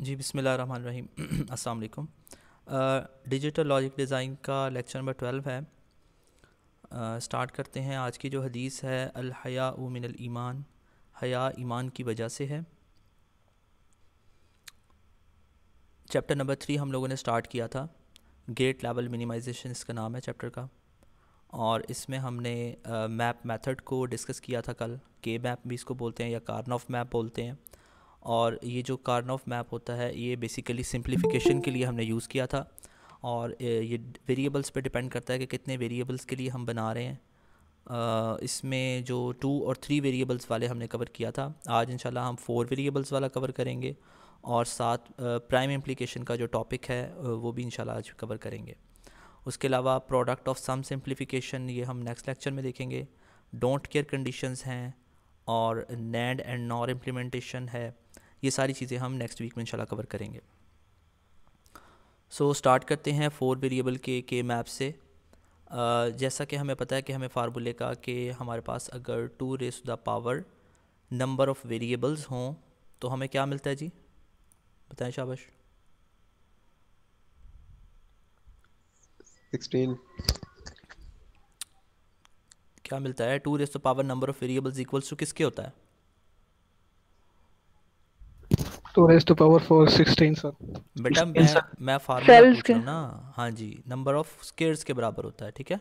जी बिसमिल्ल रहीम अस्सलाम वालेकुम डिजिटल लॉजिक डिज़ाइन का लेक्चर नंबर ट्वेल्व है स्टार्ट uh, करते हैं आज की जो हदीस है अलहया उमिन ईमान हया ईमान की वजह से है चैप्टर नंबर थ्री हम लोगों ने स्टार्ट किया था गेट लेवल मिनिमाइजेशन इसका नाम है चैप्टर का और इसमें हमने मैप uh, मेथड को डिस्कस किया था कल के मैप भी इसको बोलते हैं या कार्न ऑफ मैप बोलते हैं और ये जो कार्न ऑफ मैप होता है ये बेसिकली सिंप्लीफिकेशन के लिए हमने यूज़ किया था और ये वेरिएबल्स पे डिपेंड करता है कि कितने वेरिएबल्स के लिए हम बना रहे हैं इसमें जो टू और थ्री वेरिएबल्स वाले हमने कवर किया था आज इंशाल्लाह हम फोर वेरिएबल्स वाला कवर करेंगे और साथ प्राइम इम्प्लीकेशन का जो टॉपिक है वो भी इंशाल्लाह आज कवर करेंगे उसके अलावा प्रोडक्ट ऑफ सम सिंप्लीफिकेशन ये हम नेक्स्ट लेक्चर में देखेंगे डोंट केयर कंडीशंस हैं और नैंड एंड नॉर इम्प्लीमेंटेशन है ये सारी चीज़ें हम नेक्स्ट वीक में इंशाल्लाह कवर करेंगे सो so, स्टार्ट करते हैं फोर वेरिएबल के के मैप से Uh, जैसा कि हमें पता है कि हमें फार्मूले का कि हमारे पास अगर two raise the power number of variables हों तो हमें क्या मिलता है जी बताएं शाबाश सिक्सटीन क्या मिलता है two raise the power number of variables equals to किसके होता है 2 raised to power 4 16 सर बेटा मैं मैं फार्मूला पूछ रहा ना हाँ जी नंबर ऑफ स्केयर्स के बराबर होता है ठीक है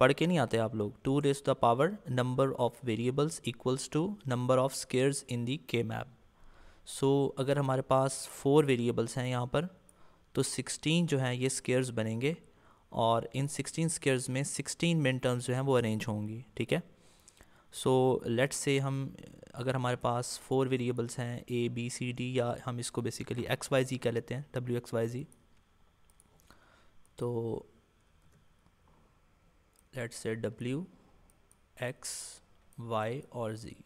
पढ़ के नहीं आते आप लोग 2 raise the power number of variables equals to number of squares in the K map सो अगर हमारे पास फोर वेरिएबल्स हैं यहाँ पर तो 16 जो हैं ये स्केयर्स बनेंगे और इन 16 स्केयर्स में 16 मेन टर्म्स जो हैं वो अरेंज होंगी ठीक है सो लेट्स से हम अगर हमारे पास फोर वेरिएबल्स हैं ए बी सी डी या हम इसको बेसिकली एक्स वाई जी कह लेते हैं डब्ल्यू एक्स वाई जी तो let's say W X Y और जी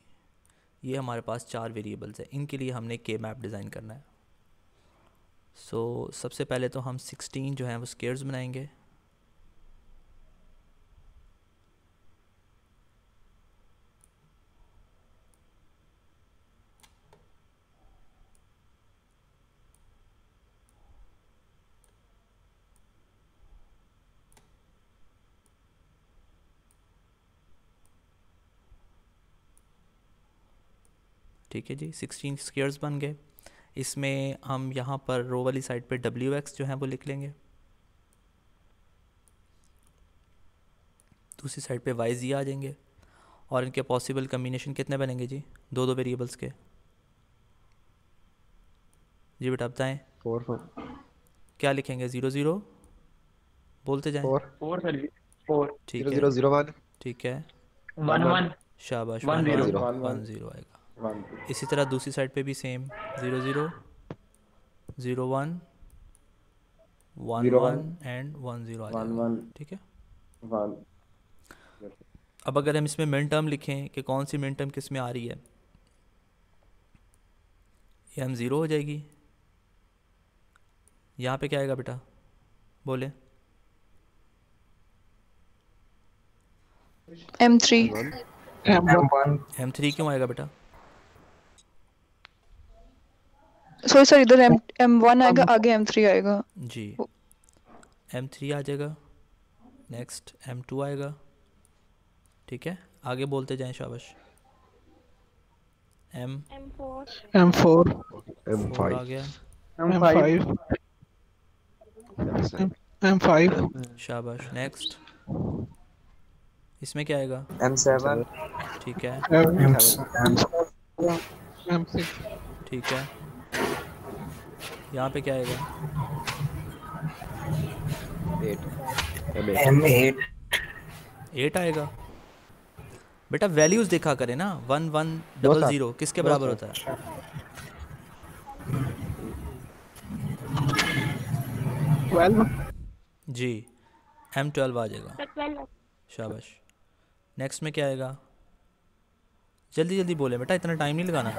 ये हमारे पास चार वेरिएबल्स हैं इनके लिए हमने के मैप डिज़ाइन करना है सो so, सबसे पहले तो हम 16 जो हैं वो स्केयर्स बनाएंगे ठीक है जी सिक्सटीन स्केयर्स बन गए इसमें हम यहाँ पर रो वाली साइड पे डब्ल्यू एक्स जो है वो लिख लेंगे दूसरी साइड पे वाई जी आ जाएंगे और इनके पॉसिबल कम्बिनेशन कितने बनेंगे जी दो दो वेरिएबल्स के जी बेटा बताएं फोर फोर क्या लिखेंगे ज़ीरो ज़ीरो बोलते जाएं फोर फोर सर फोर ठीक है ज़ीरो ज़ीरो ठीक है वन वन शाबाश वन जीरो वन जीरो आएगा इसी तरह दूसरी साइड पे भी same zero zero zero one one one and one zero ठीक है अब अगर हम इसमें मिन टर्म लिखें कि कौन सी मिन टर्म किस में आ रही है ये हम ज़ीरो हो जाएगी यहाँ पे क्या आएगा बेटा बोले एम थ्री एम थ्री क्यों आएगा बेटा सॉरी सर इधर M1 तो आएगा आगे M3 आएगा जी M3 आ जाएगा नेक्स्ट M2 आएगा ठीक है आगे बोलते जाएं शाबाश M M4 four M5 five आ गया एम फाइव शाबाश नेक्स्ट इसमें क्या आएगा M7 ठीक है M6 ठीक है यहाँ पे क्या आएगा एम एट एट आएगा बेटा वैल्यूज देखा करें ना वन वन डबल जीरो किसके बराबर होता है जी एम ट्वेल्व आ जाएगा शाबाश नेक्स्ट में क्या आएगा जल्दी जल्दी बोले बेटा इतना टाइम नहीं लगाना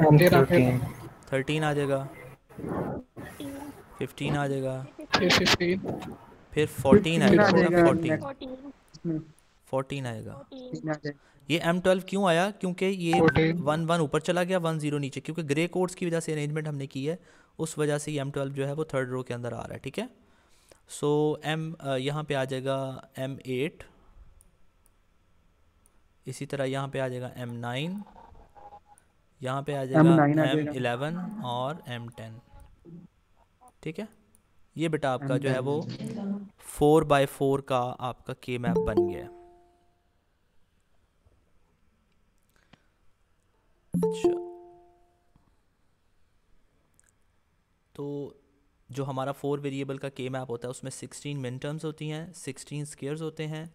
थर्टीन आ जाएगा फिफ्टीन आ जाएगा फिर फोर्टीन आएगा फोर्टीन फोर्टीन आएगा ये एम ट्वेल्व क्यों आया क्योंकि ये वन वन ऊपर चला गया वन जीरो नीचे क्योंकि ग्रे कोड्स की वजह से अरेंजमेंट हमने की है उस वजह से एम ट्वेल्व जो है वो थर्ड रो के अंदर आ रहा है ठीक है सो एम यहाँ पे आ जाएगा एम एट इसी तरह यहाँ पे आ जाएगा एम नाइन यहाँ पे आ जाएगा एम इलेवन और एम टेन ठीक है ये बेटा आपका जो है वो फोर बाय फोर का आपका के मैप बन गया अच्छा तो जो हमारा फोर वेरिएबल का के मैप होता है उसमें सिक्सटीन मिनटर्म्स होती हैं सिक्सटीन स्केयर्स होते हैं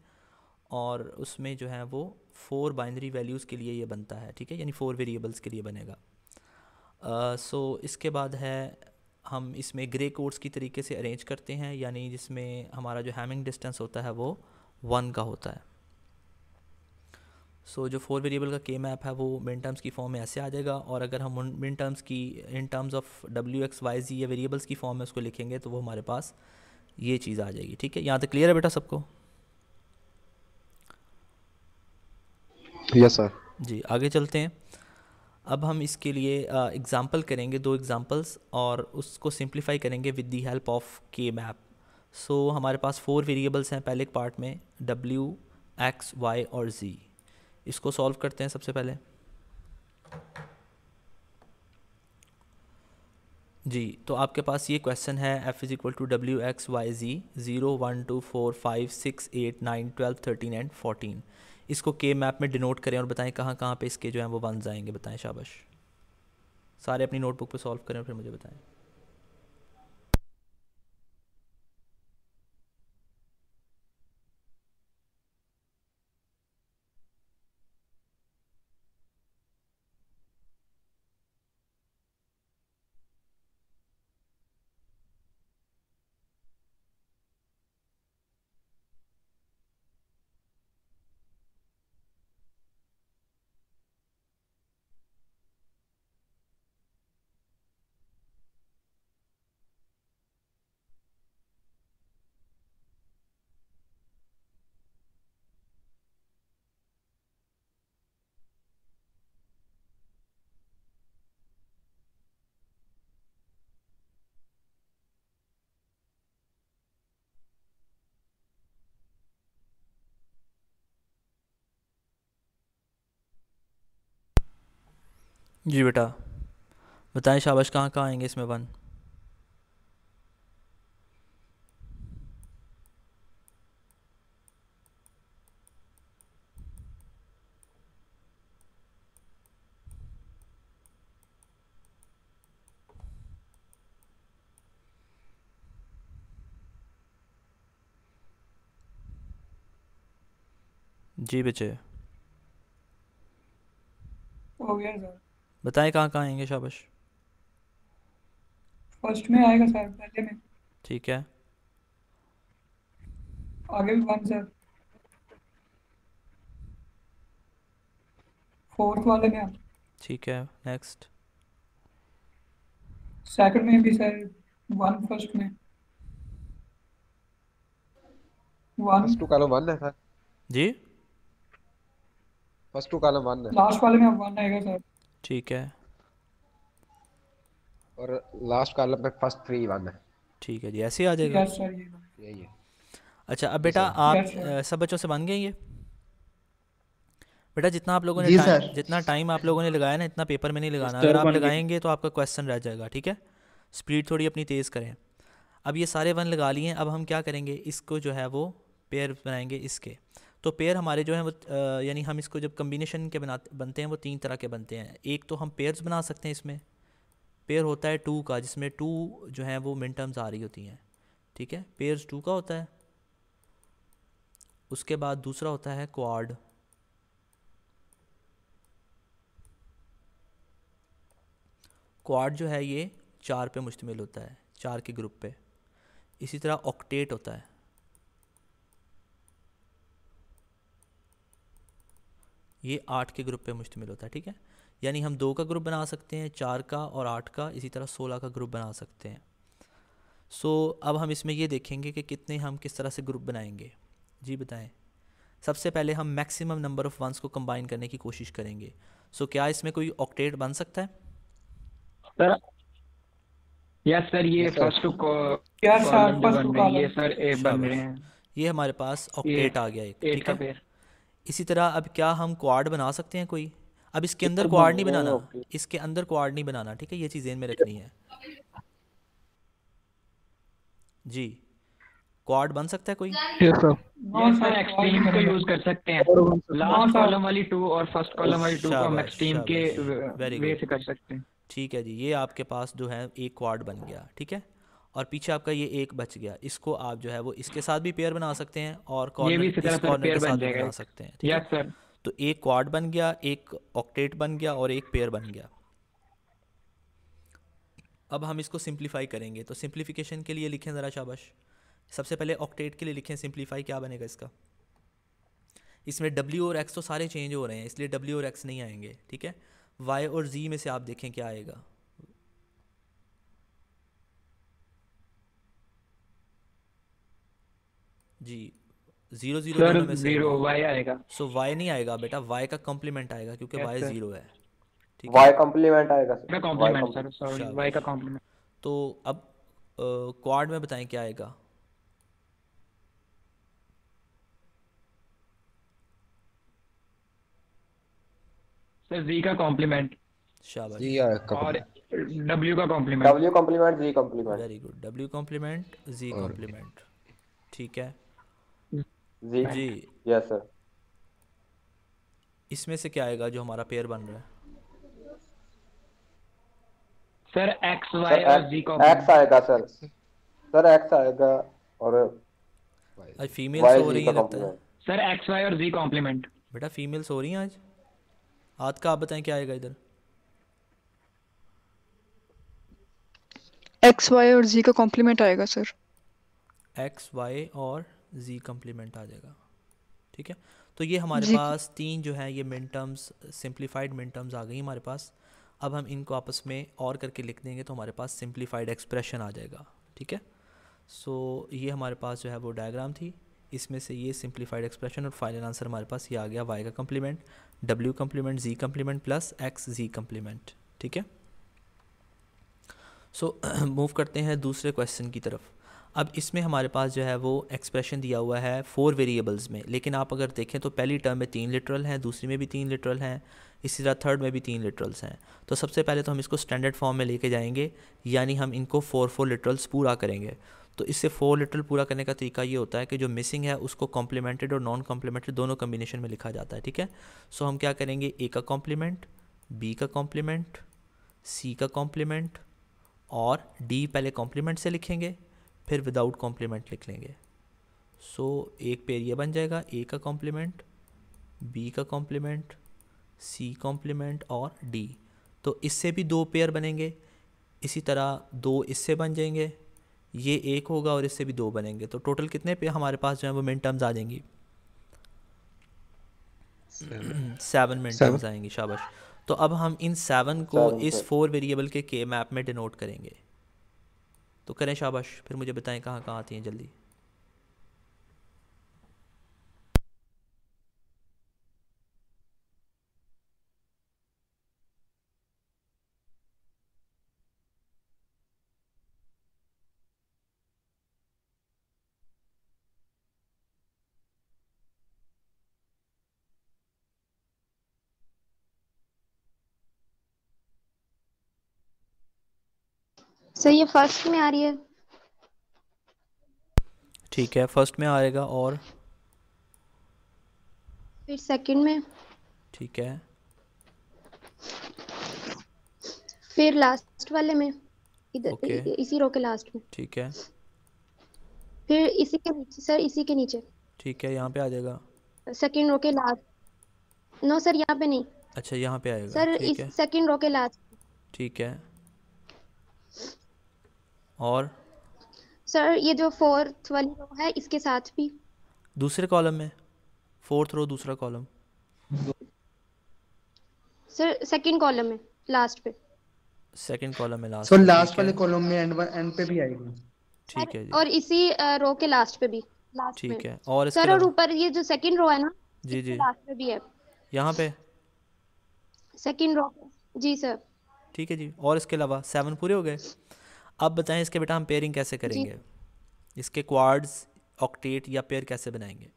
और उसमें जो है वो फोर बाइनरी वैल्यूज़ के लिए ये बनता है ठीक है यानी फोर वेरिएबल्स के लिए बनेगा सो uh, so, इसके बाद है हम इसमें ग्रे कोड्स की तरीके से अरेंज करते हैं यानी जिसमें हमारा जो हैमिंग डिस्टेंस होता है वो वन का होता है सो so, जो फोर वेरिएबल का के मैप है वो मिन टर्म्स की फॉर्म में ऐसे आ जाएगा और अगर हम उन मिन टर्म्स की in terms of W X Y Z या वेरिएबल्स की फॉर्म में उसको लिखेंगे तो वो हमारे पास ये चीज़ आ जाएगी ठीक है यहाँ तक क्लियर है बेटा सबको यस सर जी आगे चलते हैं अब हम इसके लिए एग्जाम्पल करेंगे दो एग्जाम्पल्स और उसको सिंप्लीफाई करेंगे with the help of K map so हमारे पास फोर वेरिएबल्स हैं पहले पार्ट में डब्ल्यू एक्स वाई और जी इसको सॉल्व करते हैं सबसे पहले जी तो आपके पास ये क्वेश्चन है F is equal to W X Y Z zero one two four five six eight nine twelve thirteen and fourteen इसको के मैप में डिनोट करें और बताएं कहाँ कहाँ पे इसके जो हैं वो वन आएंगे बताएं शाबाश सारे अपनी नोटबुक पे सॉल्व करें और फिर मुझे बताएं जी बेटा बताएं शाबाश कहाँ कहाँ आएंगे इसमें वन जी बेचे हो गया सर बताएं कहाँ कहाँ आएंगे शाबाश फर्स्ट में आएगा सर पहले में ठीक है आगे भी वन सर फोर्थ वाले में ठीक है नेक्स्ट सेकंड में भी सर वन फर्स्ट में one first two column one है sir ji first two column one है लास्ट वाले में वन आएगा सर ठीक है और लास्ट कॉलम पे फर्स्ट थ्री वन है ठीक है जी ऐसे ही आ जाएगा यही है अच्छा अब बेटा आप सब बच्चों से बन गए ये बेटा जितना आप लोगों ने टाइम जितना टाइम आप लोगों ने लगाया ना इतना पेपर में नहीं लगाना अगर आप लगाएंगे तो आपका क्वेश्चन रह जाएगा ठीक है स्पीड थोड़ी अपनी तेज़ करें अब ये सारे वन लगा लिए अब हम क्या करेंगे इसको जो है वो पेयर बनाएंगे इसके तो पेयर हमारे जो हैं वो यानी हम इसको जब कम्बिनेशन के बनाते बनते हैं वो तीन तरह के बनते हैं एक तो हम पेयर्स बना सकते हैं इसमें पेयर होता है टू का जिसमें टू जो है वो मिन टर्म्स आ रही होती हैं ठीक है पेयर्स टू का होता है उसके बाद दूसरा होता है क्वाड क्वाड जो है ये चार पे मुश्तमिल होता है चार के ग्रुप पे इसी तरह ऑक्टेट होता है ये आठ के ग्रुप पे मुश्तमिल होता है ठीक है यानी हम दो का ग्रुप बना सकते हैं चार का और आठ का इसी तरह सोलह का ग्रुप बना सकते हैं सो so, अब हम इसमें ये देखेंगे कि कितने हम किस तरह से ग्रुप बनाएंगे जी बताएं सबसे पहले हम मैक्सिमम नंबर ऑफ़ वंस को कंबाइन करने की कोशिश करेंगे सो so, क्या इसमें कोई ऑक्टेट बन सकता है सर यस सर ये फर्स्ट सर ये सर ए बन रहे हैं ये हमारे पास ऑक्टेट आ गया एक ठीक है इसी तरह अब क्या हम क्वाड बना सकते हैं कोई अब इसके तो अंदर क्वाड नहीं बनाना इसके अंदर क्वाड नहीं बनाना ठीक है ये चीज़ में रखनी है जी क्वाड बन सकता है कोई ठीक है जी ये आपके पास जो है एक क्वाड बन गया ठीक है और पीछे आपका ये एक बच गया इसको आप जो है वो इसके साथ भी पेयर बना सकते हैं और कॉर्नर के साथ बना सकते हैं ठीक है तो एक क्वाड बन गया एक ऑक्टेट बन गया और एक पेयर बन गया अब हम इसको सिंप्लीफाई करेंगे तो सिंप्लीफिकेशन के लिए लिखें ज़रा शाबाश सबसे पहले ऑक्टेट के लिए लिखें सिंप्लीफाई क्या बनेगा इसका इसमें डब्ल्यू और एक्स तो सारे चेंज हो रहे हैं इसलिए डब्ल्यू और एक्स नहीं आएंगे ठीक है वाई और जी में से आप देखें क्या आएगा जी जीरो जीरो सर में जीरो वाई आएगा सो वाई नहीं आएगा बेटा वाई का कॉम्प्लीमेंट आएगा क्योंकि वाई जीरो है ठीक है वाई कॉम्प्लीमेंट आएगा sir complement sir sorry Y का कॉम्प्लीमेंट तो अब क्वाड में बताएं क्या आएगा सर जी का कॉम्प्लीमेंट शाबाश जी और डब्ल्यू का complement W complement Z complement very good W complement Z complement ठीक है जी जी यस सर इसमें से क्या आएगा जो हमारा पेयर बन रहा है सर एक्स वाई और जी को एक्स आएगा सर सर एक्स आएगा और आज फीमेल सो रही है लगता है सर एक्स वाई और जी कॉम्प्लीमेंट बेटा फीमेल सो रही है आज आज का आप बताएं क्या आएगा इधर एक्स वाई और जी का कॉम्प्लीमेंट आएगा सर एक्स वाई और जी कम्प्लीमेंट आ जाएगा ठीक है तो ये हमारे पास तीन जो है ये min terms simplified min terms आ गई हमारे पास अब हम इनको आपस में और करके लिख देंगे तो हमारे पास सिंप्लीफाइड एक्सप्रेशन आ जाएगा ठीक है सो so, ये हमारे पास जो है वो डायग्राम थी इसमें से ये सिंप्लीफाइड एक्सप्रेशन और फाइनल आंसर हमारे पास ये आ गया वाई का complement W complement Z complement plus X Z complement ठीक है सो मूव करते हैं दूसरे क्वेश्चन की तरफ अब इसमें हमारे पास जो है वो एक्सप्रेशन दिया हुआ है फोर वेरिएबल्स में लेकिन आप अगर देखें तो पहली टर्म में तीन लिटरल हैं दूसरी में भी तीन लिटरल हैं इसी तरह थर्ड में भी तीन लिटरल्स हैं तो सबसे पहले तो हम इसको स्टैंडर्ड फॉर्म में लेके जाएंगे यानी हम इनको फोर फोर लिटरल्स पूरा करेंगे तो इससे फोर लिटरल पूरा करने का तरीका ये होता है कि जो मिसिंग है उसको कॉम्प्लीमेंटेड और नॉन कॉम्प्लीमेंटेड दोनों कम्बिनेशन में लिखा जाता है ठीक है सो हम क्या करेंगे ए का कॉम्प्लीमेंट बी का कॉम्प्लीमेंट सी का कॉम्प्लीमेंट और डी पहले कॉम्प्लीमेंट से लिखेंगे फिर विदाउट कॉम्प्लीमेंट लिख लेंगे सो so, एक पेयर ये बन जाएगा ए का कॉम्प्लीमेंट बी का कॉम्प्लीमेंट सी कॉम्प्लीमेंट और डी तो इससे भी दो पेयर बनेंगे इसी तरह दो इससे बन जाएंगे ये एक होगा और इससे भी दो बनेंगे तो टोटल कितने पे हमारे पास जो है वो मिन टर्म्स आ जाएंगी सेवन मिन टर्म्स आएंगी शाबाश तो अब हम इन सेवन को इस फोर वेरिएबल के के मैप में डिनोट करेंगे तो करें शाबाश फिर मुझे बताएं कहाँ कहाँ आती हैं जल्दी सर ये फर्स्ट में आ रही है ठीक है फर्स्ट में आएगा और फिर सेकंड में ठीक है फिर लास्ट वाले में इधर okay. इसी रो के लास्ट में ठीक है फिर इसी के नीचे सर इसी के नीचे ठीक है यहाँ पे आ जाएगा सेकंड रो के लास्ट नो सर यहाँ पे नहीं अच्छा यहाँ पे आएगा सर इस सेकंड रो के लास्ट ठीक है और सर ये जो फोर्थ वाली रो है इसके साथ भी दूसरे कॉलम में फोर्थ रो दूसरा कॉलम सर सेकंड कॉलम में लास्ट पे सेकंड कॉलम में लास्ट सो लास्ट वाले कॉलम में एंड एंड पे भी आएगी ठीक है जी और इसी रो uh, के लास्ट पे भी लास्ट ठीक है और सर और ऊपर ये जो सेकंड रो है ना जी जी लास्ट पे भी है यहाँ पे सेकंड रो जी सर ठीक है जी और इसके अलावा सेवन पूरे हो गए अब बताएं इसके बेटा हम पेयरिंग कैसे करेंगे इसके क्वार्ड्स ऑक्टेट या पेयर कैसे बनाएंगे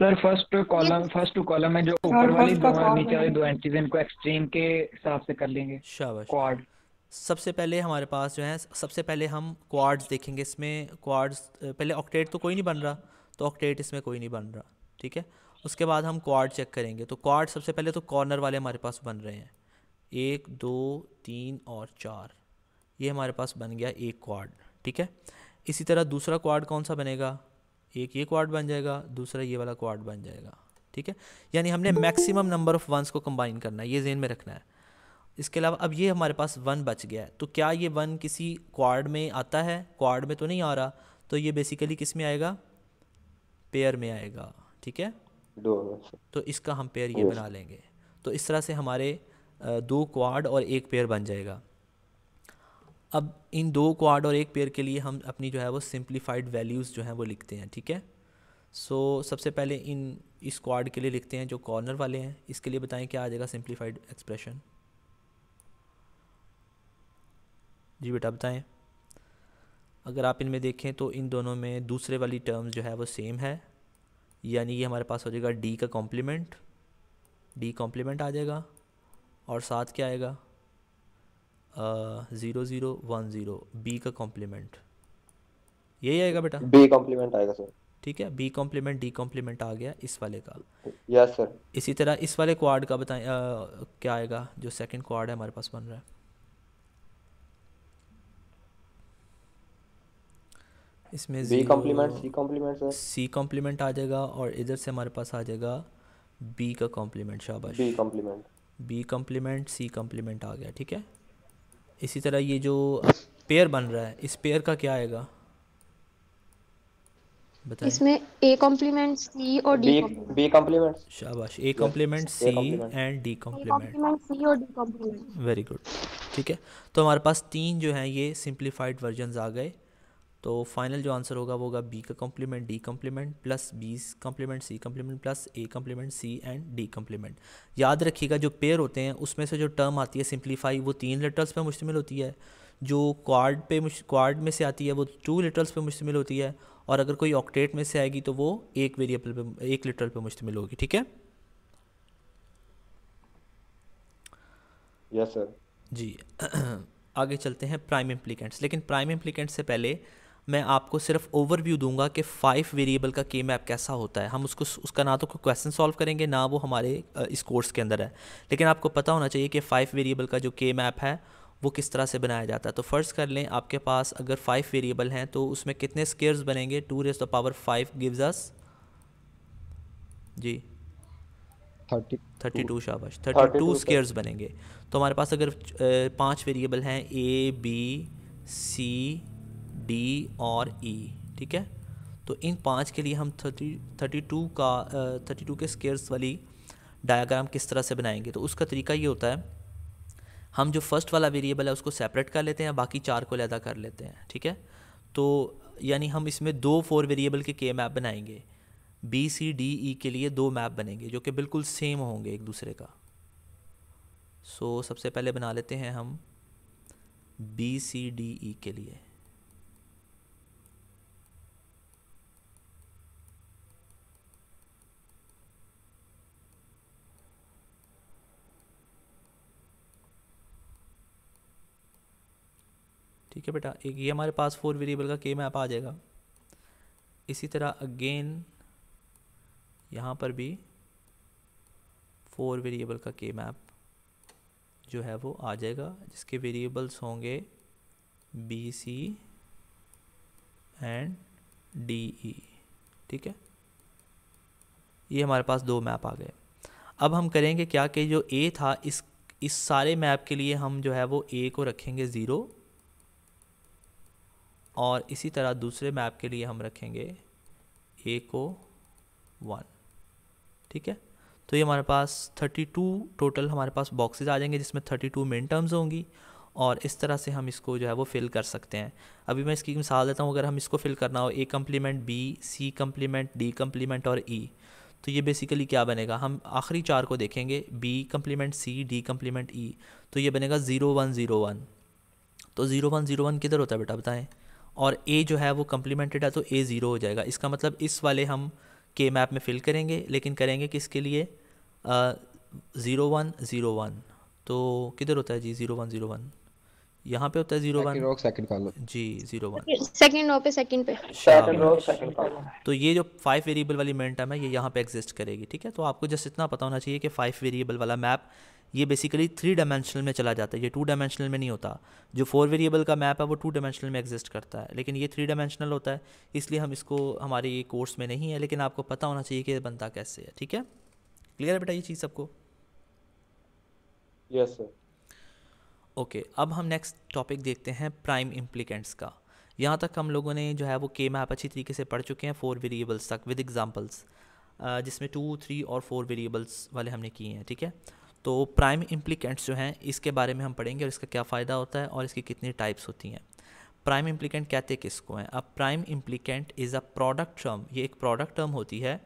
sir first column first two column में जो ऊपर वाली दो नीचे वाली दो एंट्रीज इनको एक्सट्रीम के हिसाब से कर लेंगे शाबाश क्वाड सबसे पहले हमारे पास जो है सबसे पहले हम क्वार्ड्स देखेंगे इसमें क्वार्ड्स पहले ऑक्टेट तो कोई नहीं बन रहा तो ऑक्टेट इसमें कोई नहीं बन रहा ठीक है उसके बाद हम क्वाड चेक करेंगे तो क्वाड सबसे पहले तो कॉर्नर वाले हमारे पास बन रहे हैं एक दो तीन और चार ये हमारे पास बन गया एक क्वाड ठीक है इसी तरह दूसरा क्वाड कौन सा बनेगा एक ये क्वाड बन जाएगा दूसरा ये वाला क्वाड बन जाएगा ठीक है यानी हमने मैक्सिमम नंबर ऑफ़ वंस को कंबाइन करना है ये जेन में रखना है इसके अलावा अब ये हमारे पास वन बच गया है तो क्या ये वन किसी क्वाड में आता है क्वाड में तो नहीं आ रहा तो ये बेसिकली किस में आएगा पेयर में आएगा ठीक है तो इसका हम पेयर ये बना लेंगे तो इस तरह से हमारे दो क्वाड और एक पेयर बन जाएगा अब इन दो क्वाड और एक पेयर के लिए हम अपनी जो है वो सिंप्लीफाइड वैल्यूज़ जो हैं वो लिखते हैं ठीक है सो so, सबसे पहले इन इस क्वाड के लिए लिखते हैं जो कॉर्नर वाले हैं इसके लिए बताएं क्या आ जाएगा सिंप्लीफाइड एक्सप्रेशन जी बेटा बताएं अगर आप इनमें देखें तो इन दोनों में दूसरे वाली टर्म्स जो है वो सेम है यानी कि हमारे पास हो जाएगा डी का कॉम्प्लीमेंट डी कॉम्प्लीमेंट आ जाएगा और साथ क्या आएगा zero zero one zero B का कॉम्प्लीमेंट यही आएगा बेटा बी कॉम्प्लीमेंट आएगा सर ठीक है बी कॉम्प्लीमेंट डी कॉम्प्लीमेंट आ गया इस वाले का यस सर इसी तरह इस वाले क्वाड का बताएं क्या आएगा जो सेकंड क्वाड है हमारे पास बन रहा है इसमें B complement C complement sir C complement आ जाएगा और इधर से हमारे पास आ जाएगा बी का कॉम्प्लीमेंट शाबाश B complement B complement C complement आ गया ठीक है इसी तरह ये जो पेयर बन रहा है इस पेयर का क्या आएगा बताएं इसमें ए कॉम्प्लीमेंट सी और डी बी कॉम्प्लीमेंट शाबाश A complement C and D complement C और डी कॉम्प्लीमेंट वेरी गुड ठीक है तो हमारे पास तीन जो हैं ये सिंप्लीफाइड वर्जन आ गए तो फाइनल जो आंसर होगा वो होगा बी का complement D complement plus B complement C complement plus A complement C and D complement याद रखिएगा जो पेयर होते हैं उसमें से जो टर्म आती है सिंप्लीफाई वो तीन लेटर्स पर मुश्तमिल होती है जो क्वाड पे क्वाड में से आती है वो टू लेटर्स पे मुश्तमिल होती है और अगर कोई ऑक्टेट में से आएगी तो वो एक वेरिएबल पे एक लिटर पे मुश्तमिल होगी ठीक है यस yes, सर जी आगे चलते हैं प्राइम इम्प्लीकेंट्स लेकिन प्राइम इम्प्लीकेंट्स से पहले मैं आपको सिर्फ ओवरव्यू दूंगा कि फ़ाइव वेरिएबल का के मैप कैसा होता है हम उसको उसका ना तो कोई क्वेश्चन सॉल्व करेंगे ना वो हमारे इस कोर्स के अंदर है लेकिन आपको पता होना चाहिए कि फ़ाइव वेरिएबल का जो के मैप है वो किस तरह से बनाया जाता है तो फ़र्ज़ कर लें आपके पास अगर फाइव वेरिएबल हैं तो उसमें कितने स्केयर्स बनेंगे two raise the power five gives us जी थर्टी थर्टी टू शाबाश थर्टी टू स्केयर्स बनेंगे तो हमारे पास अगर पांच वेरिएबल हैं ए बी सी डी और ई e, ठीक है तो इन पांच के लिए हम थर्टी थर्टी टू का थर्टी टू के स्केयर्स वाली डायाग्राम किस तरह से बनाएंगे तो उसका तरीका ये होता है हम जो फर्स्ट वाला वेरिएबल है उसको सेपरेट कर लेते हैं बाकी चार को लहदा कर लेते हैं ठीक है तो यानी हम इसमें दो फोर वेरिएबल के के मैप बनाएंगे बी सी डी ई के लिए दो मैप बनेंगे जो कि बिल्कुल सेम होंगे एक दूसरे का सो so, सबसे पहले बना लेते हैं हम बी सी डी ई के लिए ठीक है बेटा एक ये हमारे पास फोर वेरिएबल का के मैप आ जाएगा इसी तरह अगेन यहाँ पर भी फोर वेरिएबल का के मैप जो है वो आ जाएगा जिसके वेरिएबल्स होंगे B C and D E ठीक है ये हमारे पास दो मैप आ गए अब हम करेंगे क्या कि जो ए था इस इस सारे मैप के लिए हम जो है वो ए को रखेंगे ज़ीरो और इसी तरह दूसरे मैप के लिए हम रखेंगे ए को वन ठीक है तो ये हमारे पास 32 टोटल हमारे पास बॉक्सेस आ जाएंगे जिसमें 32 मेन टर्म्स होंगी और इस तरह से हम इसको जो है वो फिल कर सकते हैं अभी मैं इसकी मिसाल देता हूँ अगर हम इसको फिल करना हो A complement B C complement D complement और ई e. तो ये बेसिकली क्या बनेगा हम आखिरी चार को देखेंगे B complement C D complement E तो ये बनेगा ज़ीरो वन ज़ीरो वन तो ज़ीरो वन ज़ीरो वन किधर होता है बेटा बताएं और ए जो है वो कम्प्लीमेंटेड है तो ए ज़ीरो हो जाएगा इसका मतलब इस वाले हम के मैप में फिल करेंगे लेकिन करेंगे किसके लिए ज़ीरो वन ज़ीरो वन तो किधर होता है जी ज़ीरो वन ज़ीरो वन यहाँ पे होता है जीरो वन सेकंड कॉलम जी जीरो वन सेकंड रो पे सेकंड पे सेकंड रो सेकंड कॉलम तो ये जो फाइव वेरिएबल वाली मेंटम है ये यहाँ पे एग्जिस्ट करेगी ठीक है तो आपको जस्ट इतना पता होना चाहिए कि फाइव वेरिएबल वाला मैप ये बेसिकली थ्री डायमेंशनल में चला जाता है ये टू डायमेंशनल में नहीं होता जो फोर वेरिएबल का मैप है वो टू डायमेंशनल में एग्जिस्ट करता है लेकिन ये थ्री डायमेंशनल होता है इसलिए हम इसको हमारे ये कोर्स में नहीं है लेकिन आपको पता होना चाहिए कि बनता कैसे है ठीक है क्लियर है बेटा ये चीज़ सबको यस सर ओके अब हम नेक्स्ट टॉपिक देखते हैं प्राइम इम्प्लीकेंट्स का यहाँ तक हम लोगों ने जो है वो के मैप अच्छी तरीके से पढ़ चुके हैं फोर वेरिएबल्स तक विद एग्जाम्पल्स जिसमें टू थ्री और फोर वेरिएबल्स वाले हमने किए हैं ठीक है तो प्राइम इम्प्लीकेंट्स जो हैं इसके बारे में हम पढ़ेंगे और इसका क्या फ़ायदा होता है और इसकी कितनी टाइप्स होती हैं प्राइम इम्प्लीकेंट कहते हैं किसको हैं अब prime implicant is a product term ये एक प्रोडक्ट टर्म होती है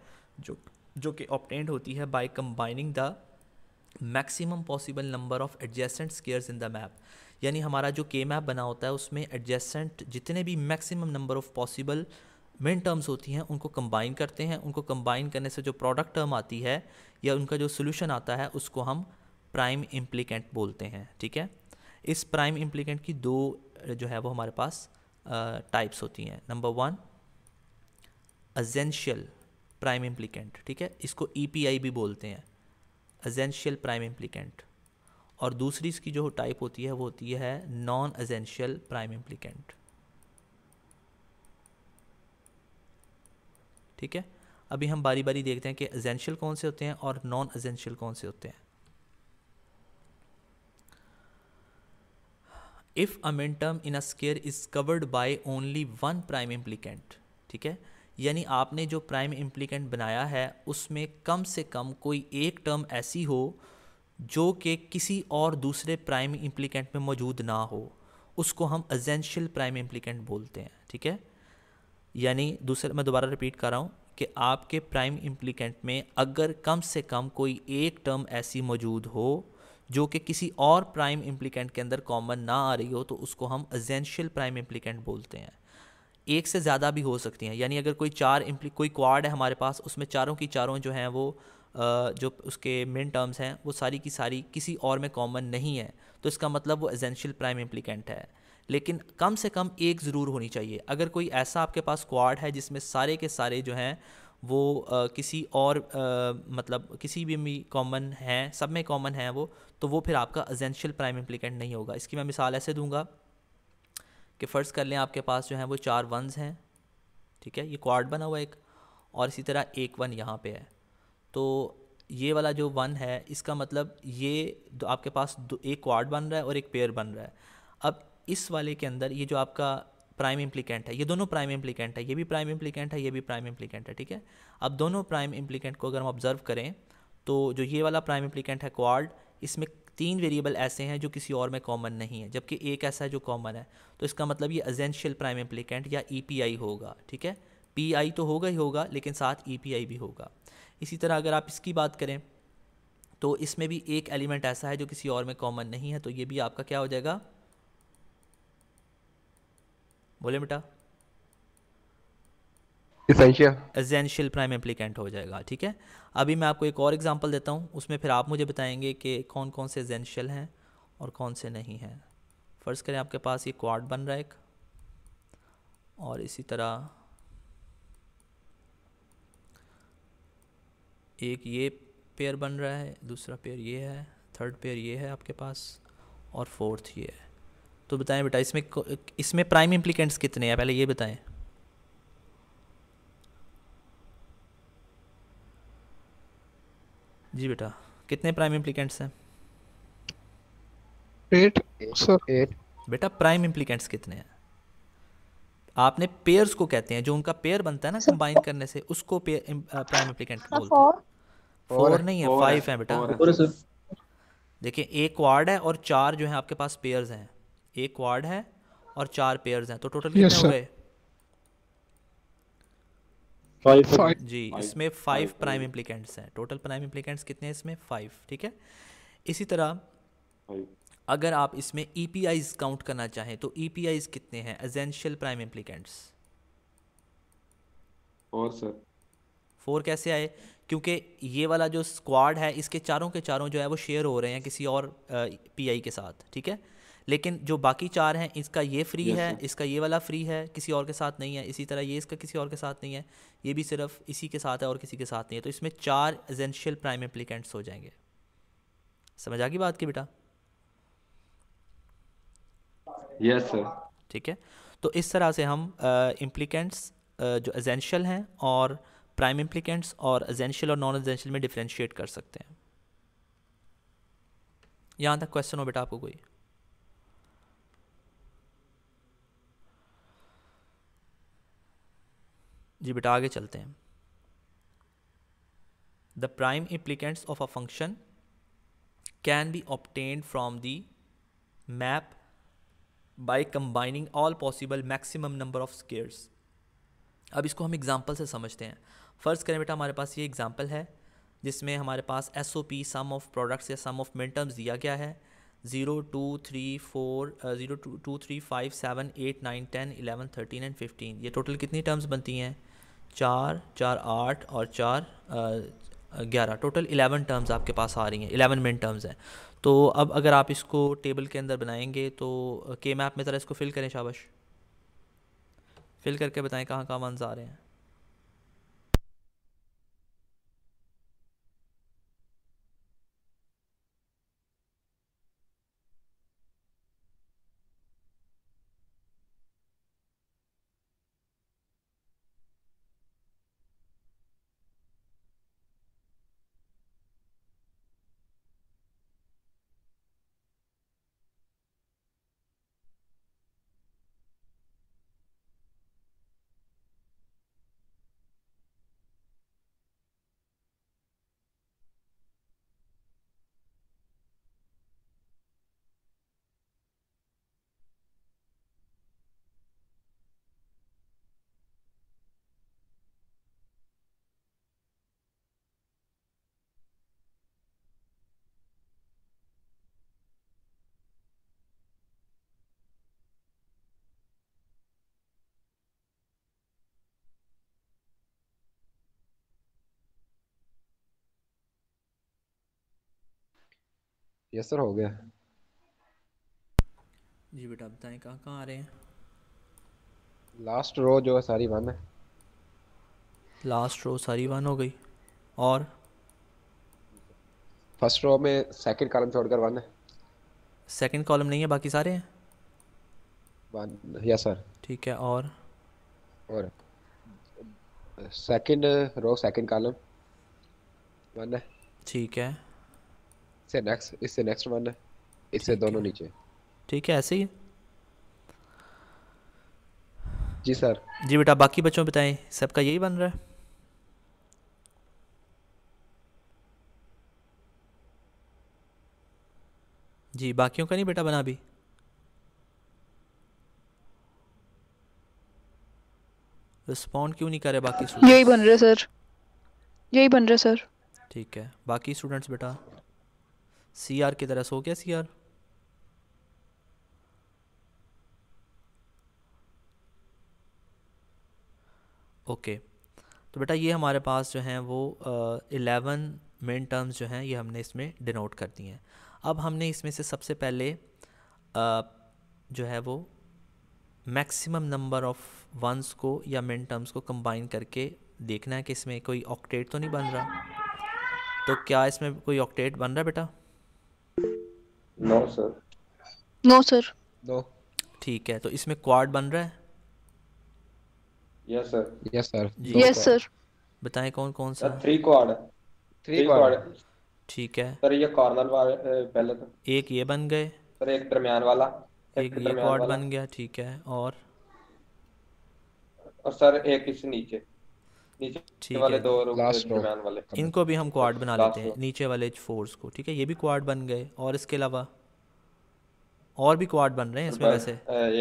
जो जो कि ऑप्टेंड होती है by combining the maximum possible number of adjacent squares in the map यानी हमारा जो के मैप बना होता है उसमें एडजेसेंट जितने भी maximum number of possible minterms होती हैं उनको कंबाइन करते हैं उनको कंबाइन करने से जो प्रोडक्ट टर्म आती है या उनका जो सोल्यूशन आता है उसको हम प्राइम इम्प्लीकेंट बोलते हैं ठीक है इस प्राइम इम्प्लीकेंट की दो जो है वो हमारे पास टाइप्स होती हैं number one essential prime implicant ठीक है इसको ई e भी बोलते हैं अजेंशियल प्राइम इम्प्लीकेंट और दूसरी इसकी जो टाइप होती है वो होती है नॉन अजेंशियल प्राइम इम्प्लीकेंट ठीक है अभी हम बारी बारी देखते हैं कि एजेंशियल कौन से होते हैं और नॉन एजेंशियल कौन से होते हैं if a minterm in a square is covered by only one prime implicant ठीक है यानी आपने जो प्राइम इम्प्लीकेंट बनाया है उसमें कम से कम कोई एक टर्म ऐसी हो जो कि किसी और दूसरे प्राइम इम्प्लीकेंट में मौजूद ना हो उसको हम एजेंशियल प्राइम इम्प्लीकेंट बोलते हैं ठीक है यानी दूसरे मैं दोबारा रिपीट कर रहा हूँ कि आपके प्राइम इम्प्लीकेंट में अगर कम से कम कोई एक टर्म ऐसी मौजूद हो जो कि किसी और प्राइम इम्प्लीकेंट के अंदर कॉमन ना आ रही हो तो उसको हम एजेंशियल प्राइम इम्प्लीकेंट बोलते हैं एक से ज़्यादा भी हो सकती हैं यानी अगर कोई चार इम्प्ली कोई क्वाड है हमारे पास उसमें चारों की चारों जो हैं वो जो उसके मेन टर्म्स हैं वो सारी की सारी किसी और में कॉमन नहीं है तो इसका मतलब वो एजेंशियल प्राइम इम्प्लीकेंट है लेकिन कम से कम एक ज़रूर होनी चाहिए अगर कोई ऐसा आपके पास स्क्वाड है जिसमें सारे के सारे जो हैं वो आ, किसी और आ, मतलब किसी भी कॉमन हैं सब में कॉमन हैं वो तो वो फिर आपका अजेंशियल प्राइम इम्प्लीकेंट नहीं होगा इसकी मैं मिसाल ऐसे दूंगा कि फ़र्ज़ कर लें आपके पास जो है वो चार वंस हैं ठीक है ये क्वाड बना हुआ एक और इसी तरह एक वन यहाँ पे है तो ये वाला जो वन है इसका मतलब ये आपके पास एक क्वाड बन रहा है और एक पेयर बन रहा है अब इस वाले के अंदर ये जो आपका प्राइम इम्प्लीकेंट है ये दोनों प्राइम इम्प्लीकेंट है ये भी प्राइम इम्प्लीकेंट है ये भी प्राइम इम्प्लीकेंट है ठीक है अब दोनों प्राइम इम्प्लीकेंट को अगर हम ऑब्जर्व करें तो जो ये वाला प्राइम इम्प्लीकेंट है क्वाड इसमें तीन वेरिएबल ऐसे हैं जो किसी और में कॉमन नहीं है जबकि एक ऐसा है जो कॉमन है तो इसका मतलब ये एजेंशियल प्राइम इम्प्लीकेंट या ई e होगा ठीक है पी तो होगा ही होगा लेकिन साथ ई e भी होगा इसी तरह अगर आप इसकी बात करें तो इसमें भी एक एलिमेंट ऐसा है जो किसी और में कॉमन नहीं है तो ये भी आपका क्या हो जाएगा बोले बेटा एजेंशियल एसेंशियल प्राइम एप्लीकेंट हो जाएगा ठीक है अभी मैं आपको एक और एग्जांपल देता हूँ उसमें फिर आप मुझे बताएंगे कि कौन कौन से एसेंशियल हैं और कौन से नहीं हैं फ़र्ज़ करें आपके पास ये क्वाड बन रहा है एक और इसी तरह एक ये पेयर बन रहा है दूसरा पेयर ये है थर्ड पेयर ये है आपके पास और फोर्थ ये है तो बताएं बेटा इसमें इसमें प्राइम इम्प्लीकेंट्स कितने हैं पहले ये बताएं जी बेटा कितने प्राइम इम्प्लीकेंट्स हैं एट सर एट बेटा प्राइम इम्प्लीकेंट्स कितने हैं आपने पेयर्स को कहते हैं जो उनका पेयर बनता है ना कंबाइन करने से उसको प्राइम हाँ, इम्प्लीकेंट बोलते हैं फोर नहीं है फाइव है बेटा देखिए एक क्वाड है और चार जो है आपके पास पेयर्स हैं एक क्वाड है और चार पेयर्स हैं तो टोटल कितने yes, हो गए जी इसमें फाइव प्राइम इम्प्लीकेंट्स हैं टोटल प्राइम इम्प्लीकेंट्स कितने हैं इसमें फाइव ठीक है इसी तरह अगर आप इसमें ई पी आईज काउंट करना चाहें तो ई पी आईज कितने हैं essential prime implicants four sir four कैसे आए क्योंकि ये वाला जो स्क्वाड है इसके चारों के चारों जो है वो शेयर हो रहे हैं किसी और पी आई के साथ ठीक है लेकिन जो बाकी चार हैं इसका ये फ्री yes, है sir. इसका ये वाला फ्री है किसी और के साथ नहीं है इसी तरह ये इसका किसी और के साथ नहीं है ये भी सिर्फ इसी के साथ है और किसी के साथ नहीं है तो इसमें चार एजेंशियल प्राइम एप्लीकेंट्स हो जाएंगे समझ आ गई बात की बेटा यस yes, सर ठीक है तो इस तरह से हम इम्प्लीकेंट्स uh, uh, जो एजेंशियल हैं और प्राइम इम्प्लीकेंट्स और एजेंशियल और नॉन एजेंशियल में डिफ्रेंशिएट कर सकते हैं यहाँ तक क्वेश्चन हो बेटा आपको कोई जी बेटा आगे चलते हैं the prime implicants of a function can be obtained from the map by combining all possible maximum number of squares अब इसको हम एग्जाम्पल से समझते हैं फ़र्ज़ करें बेटा हमारे पास ये एग्ज़ाम्पल है जिसमें हमारे पास S O P sum of products या सम ऑफ मिनटर्म्स दिया गया है zero two three four zero two two three five seven eight nine ten eleven thirteen and fifteen ये टोटल कितनी टर्म्स बनती हैं चार चार आठ और चार ग्यारह टोटल इलेवन टर्म्स आपके पास आ रही हैं इलेवन मेन टर्म्स हैं तो अब अगर आप इसको टेबल के अंदर बनाएंगे तो के मैप में ज़रा इसको फिल करें शाबाश फिल करके बताएं कहाँ कहाँ वंस आ रहे हैं यस सर हो गया जी बेटा बताएं कहाँ कहाँ आ रहे हैं लास्ट रो जो है सारी वन है लास्ट रो सारी वन हो गई और फर्स्ट रो में सेकंड कॉलम छोड़कर वन है सेकंड कॉलम नहीं है बाकी सारे हैं वन यस सर ठीक है और और second row second column one है ठीक है इससे नेक्स्ट इससे नेक्स्ट वन है इससे दोनों नीचे ठीक है ऐसे ही जी सर जी बेटा बाकी बच्चों बताएं सबका यही बन रहा है जी बाकियों का नहीं बेटा बना अभी रिस्पॉन्ड क्यों नहीं करे बाकी यही बन रहे सर यही बन रहे सर ठीक है बाकी स्टूडेंट्स बेटा सी आर की तरह सो गया सी आर ओके तो बेटा ये हमारे पास जो हैं वो एलेवन मेन टर्म्स जो हैं ये हमने इसमें डिनोट कर दी हैं अब हमने इसमें से सबसे पहले uh, जो है वो मैक्सिमम नंबर ऑफ़ वंस को या मेन टर्म्स को कंबाइन करके देखना है कि इसमें कोई ऑक्टेट तो नहीं बन रहा तो क्या इसमें कोई ऑक्टेट बन रहा बेटा no sir no sir no ठीक है तो इसमें क्वाड बन रहा है yes sir yes sir yes sir बताएं कौन कौन सा थ्री क्वाड थ्री क्वाड ठीक है सर ये कॉर्नर पहले तो एक ये बन गए सर एक दरमियान वाला एक ये क्वाड बन गया ठीक है और और सर एक इससे नीचे ठीक है वाले इनको भी हम क्वाड बना लेते हैं नीचे वाले फोर्स को ठीक है ये भी क्वाड बन गए और इसके अलावा और भी क्वाड बन रहे हैं इसमें वैसे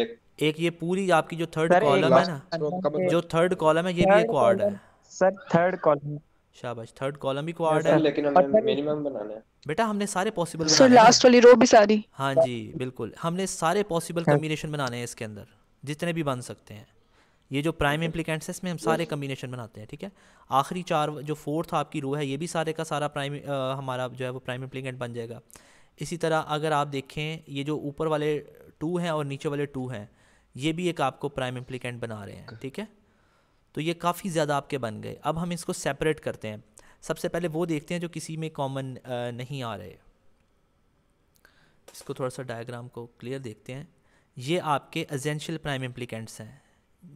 एक एक ये पूरी आपकी जो थर्ड कॉलम है ना जो थर्ड कॉलम है ये भी क्वाड है सर थर्ड कॉलम शाबाश थर्ड कॉलम भी क्वाड है लेकिन हमने मिनिमम बनाना है बेटा हमने सारे पॉसिबल सर लास्ट वाली रो भी सारी हाँ जी बिल्कुल हमने सारे पॉसिबल कॉम्बिनेशन बनाने हैं इसके अंदर जितने भी बन सकते हैं ये जो प्राइम इम्प्लीकेंट्स है इसमें हम सारे कम्बिनेशन बनाते हैं ठीक है आखिरी चार जो फोर्थ आपकी रो है ये भी सारे का सारा प्राइम हमारा जो है वो प्राइम इम्प्लीकेंट बन जाएगा इसी तरह अगर आप देखें ये जो ऊपर वाले टू हैं और नीचे वाले टू हैं ये भी एक आपको प्राइम इम्प्लीकेंट बना रहे हैं ठीक है तो ये काफ़ी ज़्यादा आपके बन गए अब हम इसको सेपरेट करते हैं सबसे पहले वो देखते हैं जो किसी में कॉमन नहीं आ रहे इसको थोड़ा सा डायग्राम को क्लियर देखते हैं ये आपके एजेंशियल प्राइम इम्प्लीकेंट्स हैं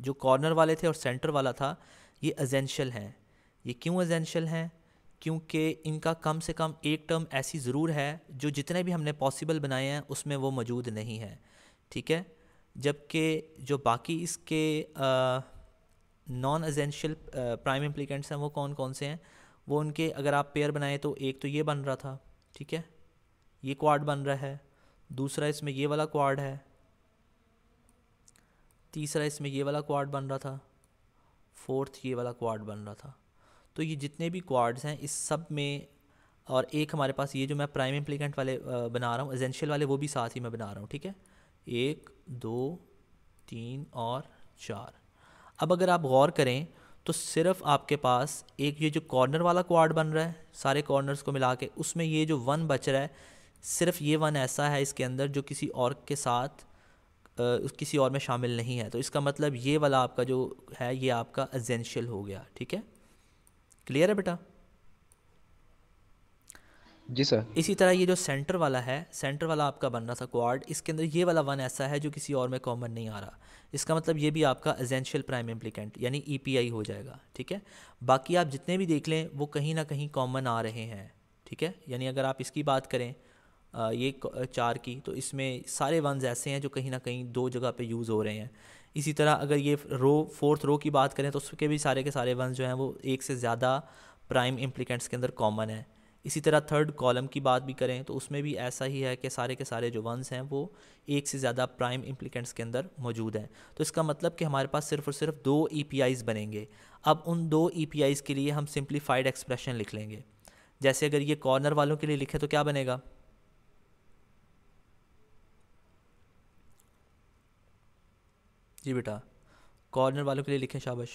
जो कॉर्नर वाले थे और सेंटर वाला था ये एजेंशियल हैं ये क्यों एजेंशियल हैं क्योंकि इनका कम से कम एक टर्म ऐसी ज़रूर है जो जितने भी हमने पॉसिबल बनाए हैं उसमें वो मौजूद नहीं है ठीक है जबकि जो बाकी इसके नॉन एजेंशियल प्राइम इम्प्लीकेंट्स हैं वो कौन कौन से हैं वो उनके अगर आप पेयर बनाएं तो एक तो ये बन रहा था ठीक है ये क्वाड बन रहा है दूसरा इसमें ये वाला क्वाड है तीसरा इसमें ये वाला क्वाड बन रहा था फोर्थ ये वाला क्वाड बन रहा था तो ये जितने भी क्वाड्स हैं इस सब में और एक हमारे पास ये जो मैं प्राइम इम्प्लीकेंट वाले बना रहा हूँ एजेंशियल वाले वो भी साथ ही मैं बना रहा हूँ ठीक है एक दो तीन और चार अब अगर आप गौर करें तो सिर्फ आपके पास एक ये जो कॉर्नर वाला क्वाड बन रहा है सारे कॉर्नर्स को मिला के उसमें ये जो वन बच रहा है सिर्फ ये वन ऐसा है इसके अंदर जो किसी और के साथ किसी और में शामिल नहीं है तो इसका मतलब ये वाला आपका जो है ये आपका एजेंशियल हो गया ठीक है क्लियर है बेटा जी सर इसी तरह ये जो सेंटर वाला है सेंटर वाला आपका बन रहा था क्वाड इसके अंदर ये वाला वन ऐसा है जो किसी और में कॉमन नहीं आ रहा इसका मतलब ये भी आपका एजेंशियल प्राइम इम्प्लीकेंट यानी ई e हो जाएगा ठीक है बाकी आप जितने भी देख लें वो कहीं ना कहीं कॉमन आ रहे हैं ठीक है यानी अगर आप इसकी बात करें ये चार की तो इसमें सारे वंस ऐसे हैं जो कहीं ना कहीं दो जगह पे यूज़ हो रहे हैं इसी तरह अगर ये रो फोर्थ रो की बात करें तो उसके भी सारे के सारे वंस जो हैं वो एक से ज़्यादा प्राइम इम्प्लीकेंट्स के अंदर कॉमन है इसी तरह थर्ड कॉलम की बात भी करें तो उसमें भी ऐसा ही है कि सारे के सारे जो वंस हैं वो एक से ज़्यादा प्राइम इम्प्लीकेंट्स के अंदर मौजूद हैं तो इसका मतलब कि हमारे पास सिर्फ और सिर्फ दो ई e बनेंगे अब उन दो ई e के लिए हम सिंप्लीफाइड एक्सप्रेशन लिख लेंगे जैसे अगर ये कॉर्नर वालों के लिए लिखे तो क्या बनेगा जी बेटा कॉर्नर वालों के लिए लिखें शाबाश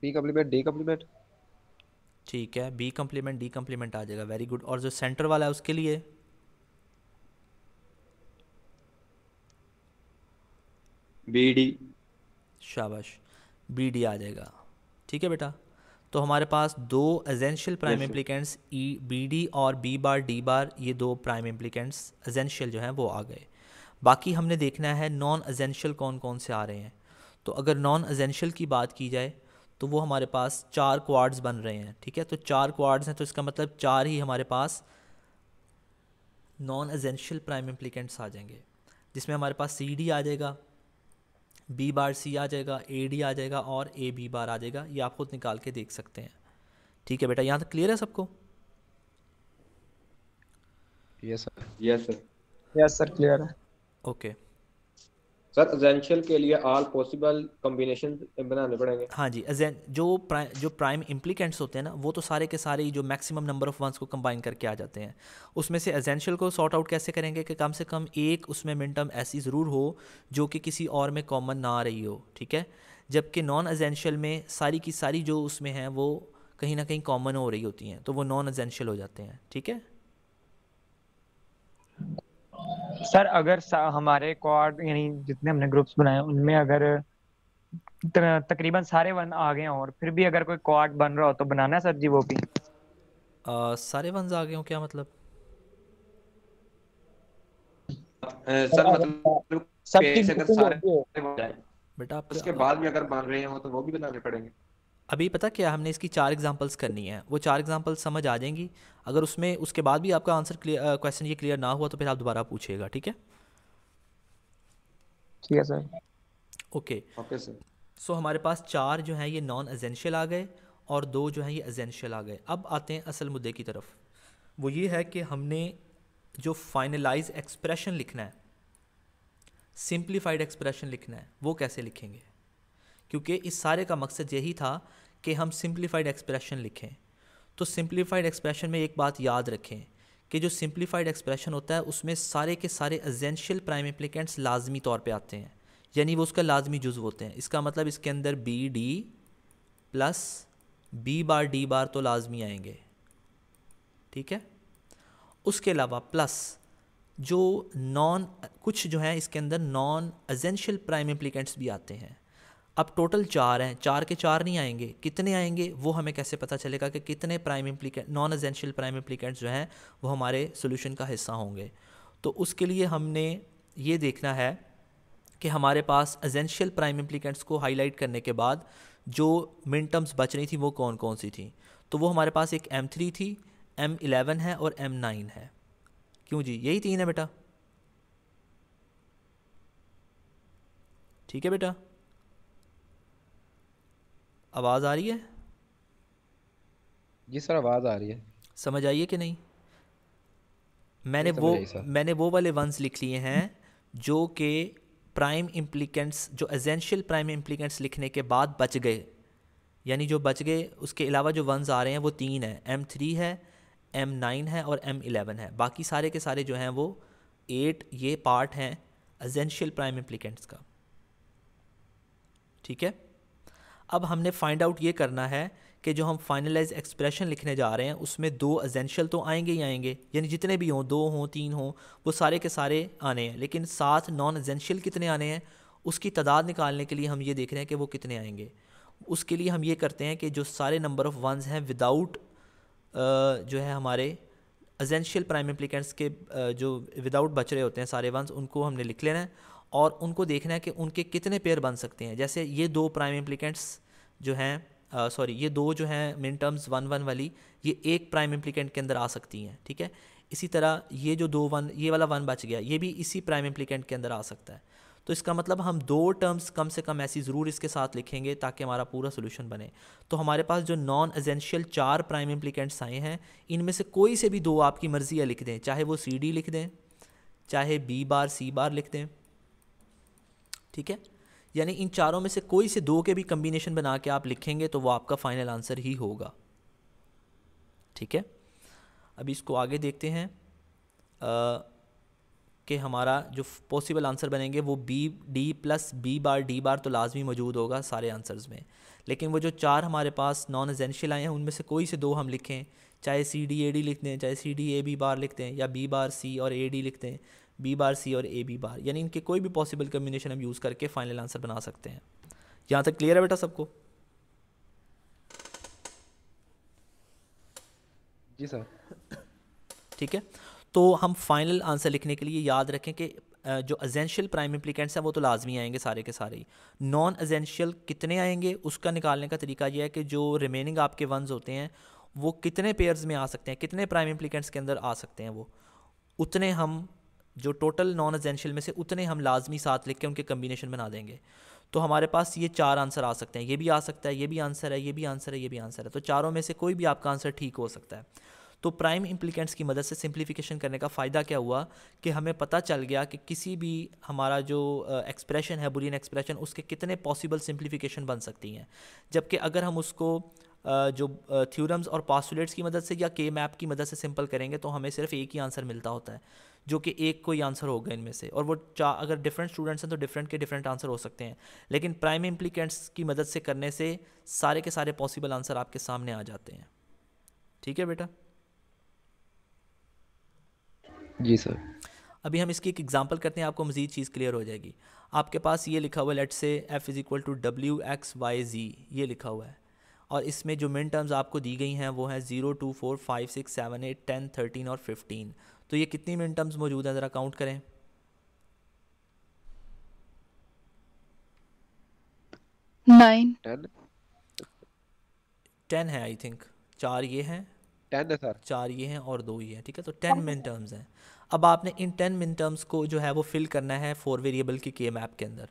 बी कम्प्लीमेंट डी कम्प्लीमेंट ठीक है बी कम्प्लीमेंट डी कम्प्लीमेंट आ जाएगा वेरी गुड और जो सेंटर वाला है उसके लिए बी डी शाबाश बी डी आ जाएगा ठीक है बेटा तो हमारे पास दो essential prime implicants E B D और बी बार डी बार ये दो प्राइम इम्प्लीकेंट्स एजेंशियल जो हैं वो आ गए बाकी हमने देखना है नॉन एजेंशियल कौन कौन से आ रहे हैं तो अगर नॉन एजेंशियल की बात की जाए तो वो हमारे पास चार क्वार्ड्स बन रहे हैं ठीक है तो चार क्वार्ड्स हैं तो इसका मतलब चार ही हमारे पास नॉन एजेंशियल प्राइम इम्प्लीकेंट्स आ जाएंगे जिसमें हमारे पास सी डी आ जाएगा बी बार सी आ जाएगा ए डी आ जाएगा और ए बी बार आ जाएगा ये आप खुद निकाल के देख सकते हैं ठीक है बेटा यहाँ तक क्लियर है सबको yes sir yes sir yes sir clear है ओके okay. सर एजेंशियल के लिए ऑल पॉसिबल कॉम्बिनेशन बनाने पड़ेंगे हाँ जी जो प्राइम जो प्राइम इम्प्लीकेंट्स होते हैं ना वो तो सारे के सारे जो मैक्सिमम नंबर ऑफ वंस को कंबाइन करके आ जाते हैं उसमें से एजेंशियल को सॉर्ट आउट कैसे करेंगे कि कम से कम एक उसमें मिनटम ऐसी ज़रूर हो जो कि किसी और में कॉमन ना आ रही हो ठीक है जबकि नॉन एजेंशियल में सारी की सारी जो उसमें हैं वो कहीं ना कहीं कॉमन हो रही होती हैं तो वो नॉन एजेंशियल हो जाते हैं ठीक है सर अगर हमारे क्वाड यानी जितने हमने ग्रुप्स बनाए उनमें अगर तकरीबन सारे वन आ गए और फिर भी अगर कोई क्वाड बन रहा हो तो बनाना है सर जी वो भी आ, मतलब? मतलब सारे वन आ गए हो क्या मतलब सर मतलब सब सारे बेटा उसके बाद भी अगर बन रहे हो तो वो भी बनाने पड़ेंगे अभी पता क्या हमने इसकी चार एग्जांपल्स करनी है वो चार एग्जांपल्स समझ आ जाएंगी अगर उसमें उसके बाद भी आपका आंसर क्लियर क्वेश्चन ये क्लियर ना हुआ तो फिर आप दोबारा पूछिएगा ठीक है ठीक है sir okay okay sir so हमारे पास चार जो हैं ये नॉन एजेंशियल आ गए और दो जो हैं ये एजेंशियल आ गए अब आते हैं असल मुद्दे की तरफ वो ये है कि हमने जो फाइनलाइज एक्सप्रेशन लिखना है सिंप्लीफाइड एक्सप्रेशन लिखना है वो कैसे लिखेंगे क्योंकि इस सारे का मकसद यही था कि हम सिंप्लीफाइड एक्सप्रेशन लिखें तो सिंप्लीफाइड एक्सप्रेशन में एक बात याद रखें कि जो सिंप्लीफाइड एक्सप्रेशन होता है उसमें सारे के सारे एजेंशियल प्राइम एप्लीकेंट्स लाजमी तौर पे आते हैं यानी वो उसका लाजमी जुज़ होते हैं इसका मतलब इसके अंदर B D plus B bar D bar तो लाजमी आएंगे ठीक है उसके अलावा प्लस जो नॉन कुछ जो है इसके अंदर नॉन एजेंशियल प्राइम एप्लीकेंट्स भी आते हैं अब टोटल चार हैं चार के चार नहीं आएंगे कितने आएंगे वो हमें कैसे पता चलेगा कि कितने prime implicant non essential prime implicant जो हैं वो हमारे सोल्यूशन का हिस्सा होंगे तो उसके लिए हमने ये देखना है कि हमारे पास एजेंशियल प्राइम इम्प्लीकेंट्स को हाईलाइट करने के बाद जो मिन टर्म्स बच रही थी वो कौन कौन सी थी तो वो हमारे पास एक एम थ्री थी एम इलेवन है और एम नाइन है क्यों जी यही तीन है बेटा ठीक है बेटा आवाज़ आ रही है जी सर आवाज़ आ रही है समझ आई है कि नहीं मैंने वो मैंने वो वाले वंस लिख लिए हैं जो कि प्राइम इम्प्लीकेंट्स जो एजेंशियल प्राइम इम्प्लीकेंट्स लिखने के बाद बच गए यानी जो बच गए उसके अलावा जो वंस आ रहे हैं वो तीन है एम थ्री है एम नाइन है और एम इलेवन है बाकी सारे के सारे जो हैं वो एट ये पार्ट हैं एजेंशियल प्राइम इम्प्लीकेंट्स का ठीक है अब हमने फाइंड आउट ये करना है कि जो हम फाइनलाइज एक्सप्रेशन लिखने जा रहे हैं उसमें दो एजेंशियल तो आएंगे ही आएंगे यानी जितने भी हों दो हों तीन हों वो सारे के सारे आने हैं लेकिन सात नॉन एजेंशियल कितने आने हैं उसकी तादाद निकालने के लिए हम ये देख रहे हैं कि वो कितने आएंगे उसके लिए हम ये करते हैं कि जो सारे नंबर ऑफ़ वंस हैं विदाउट जो है हमारे अजेंशियल प्राइम एप्लीकेंट्स के जो विदाउट बच रहे होते हैं सारे वंस उनको हमने लिख लेना है और उनको देखना है कि उनके कितने पेयर बन सकते हैं जैसे ये दो प्राइम इम्प्लीकेंट्स जो हैं सॉरी ये दो जो हैं मिन टर्म्स वन वन वाली ये एक प्राइम इम्प्लीकेंट के अंदर आ सकती हैं ठीक है इसी तरह ये जो दो वन ये वाला वन बच गया ये भी इसी प्राइम इम्प्लीकेंट के अंदर आ सकता है तो इसका मतलब हम दो टर्म्स कम से कम ऐसी ज़रूर इसके साथ लिखेंगे ताकि हमारा पूरा सोल्यूशन बने तो हमारे पास जो नॉन एजेंशियल चार प्राइम इम्प्लीकेंट्स आए हैं इनमें से कोई से भी दो आपकी मर्ज़ी या लिख दें चाहे वो सी डी लिख दें चाहे बी बार सी बार लिख दें ठीक है यानी इन चारों में से कोई से दो के भी कम्बिनेशन बना के आप लिखेंगे तो वो आपका फाइनल आंसर ही होगा ठीक है अभी इसको आगे देखते हैं कि हमारा जो पॉसिबल आंसर बनेंगे वो B D plus B bar D bar तो लाजमी मौजूद होगा सारे आंसर्स में लेकिन वो जो चार हमारे पास नॉन एजेंशियल आए हैं उनमें से कोई से दो हम लिखें चाहे सी डी ए डी लिखते हैं चाहे C D A B bar लिखते हैं या बी बार सी और ए डी लिखते हैं बी बार सी और ए बी बार यानी इनके कोई भी पॉसिबल कम्बिनेशन हम यूज़ करके फाइनल आंसर बना सकते हैं यहाँ तक क्लियर है बेटा सबको जी सर ठीक है तो हम फाइनल आंसर लिखने के लिए याद रखें कि जो अजेंशियल प्राइम इम्प्लीकेंट्स हैं वो तो लाजमी आएंगे सारे के सारे ही नॉन अजेंशियल कितने आएंगे उसका निकालने का तरीका ये है कि जो रिमेनिंग आपके वंस होते हैं वो कितने पेयर्स में आ सकते हैं कितने प्राइम इम्प्लीकेंट्स के अंदर आ सकते हैं वो उतने हम जो टोटल नॉन एजेंशियल में से उतने हम लाजमी साथ लिख के उनके कम्बिनेशन बना देंगे तो हमारे पास ये चार आंसर आ सकते हैं ये भी आ सकता है ये भी आंसर है ये भी आंसर है ये भी आंसर है तो चारों में से कोई भी आपका आंसर ठीक हो सकता है तो प्राइम इम्प्लीकेंट्स की मदद से सिंप्लीफिकेशन करने का फ़ायदा क्या हुआ कि हमें पता चल गया कि किसी भी हमारा जो एक्सप्रेशन है बुलियन एक्सप्रेशन उसके कितने पॉसिबल सिंप्लीफिकेशन बन सकती हैं जबकि अगर हम उसको जो थ्योरम्स और पासुलेट्स की मदद से या के मैप की मदद से सिंपल करेंगे तो हमें सिर्फ एक ही आंसर मिलता होता है जो कि एक कोई आंसर होगा इनमें से और वो चा अगर डिफरेंट स्टूडेंट्स हैं तो डिफरेंट के डिफरेंट आंसर हो सकते हैं लेकिन प्राइम इम्प्लीकेंट्स की मदद से करने से सारे के सारे पॉसिबल आंसर आपके सामने आ जाते हैं ठीक है बेटा जी सर अभी हम इसकी एक एग्जाम्पल करते हैं आपको मजीद चीज़ क्लियर हो जाएगी आपके पास ये लिखा हुआ है let say F is equal to W X Y Z ये लिखा हुआ है और इसमें जो मिन टर्म्स आपको दी गई हैं वो हैं zero two four five six seven eight ten thirteen और फिफ्टीन तो ये कितनी मिन टर्म्स मौजूद हैं ज़रा काउंट करें नाइन टेन है आई थिंक चार ये हैं टेन है सर चार ये हैं और दो ये हैं ठीक है तो टेन मिन टर्म्स हैं अब आपने इन टेन मिन टर्म्स को जो है वो फिल करना है फोर वेरिएबल की के मैप के अंदर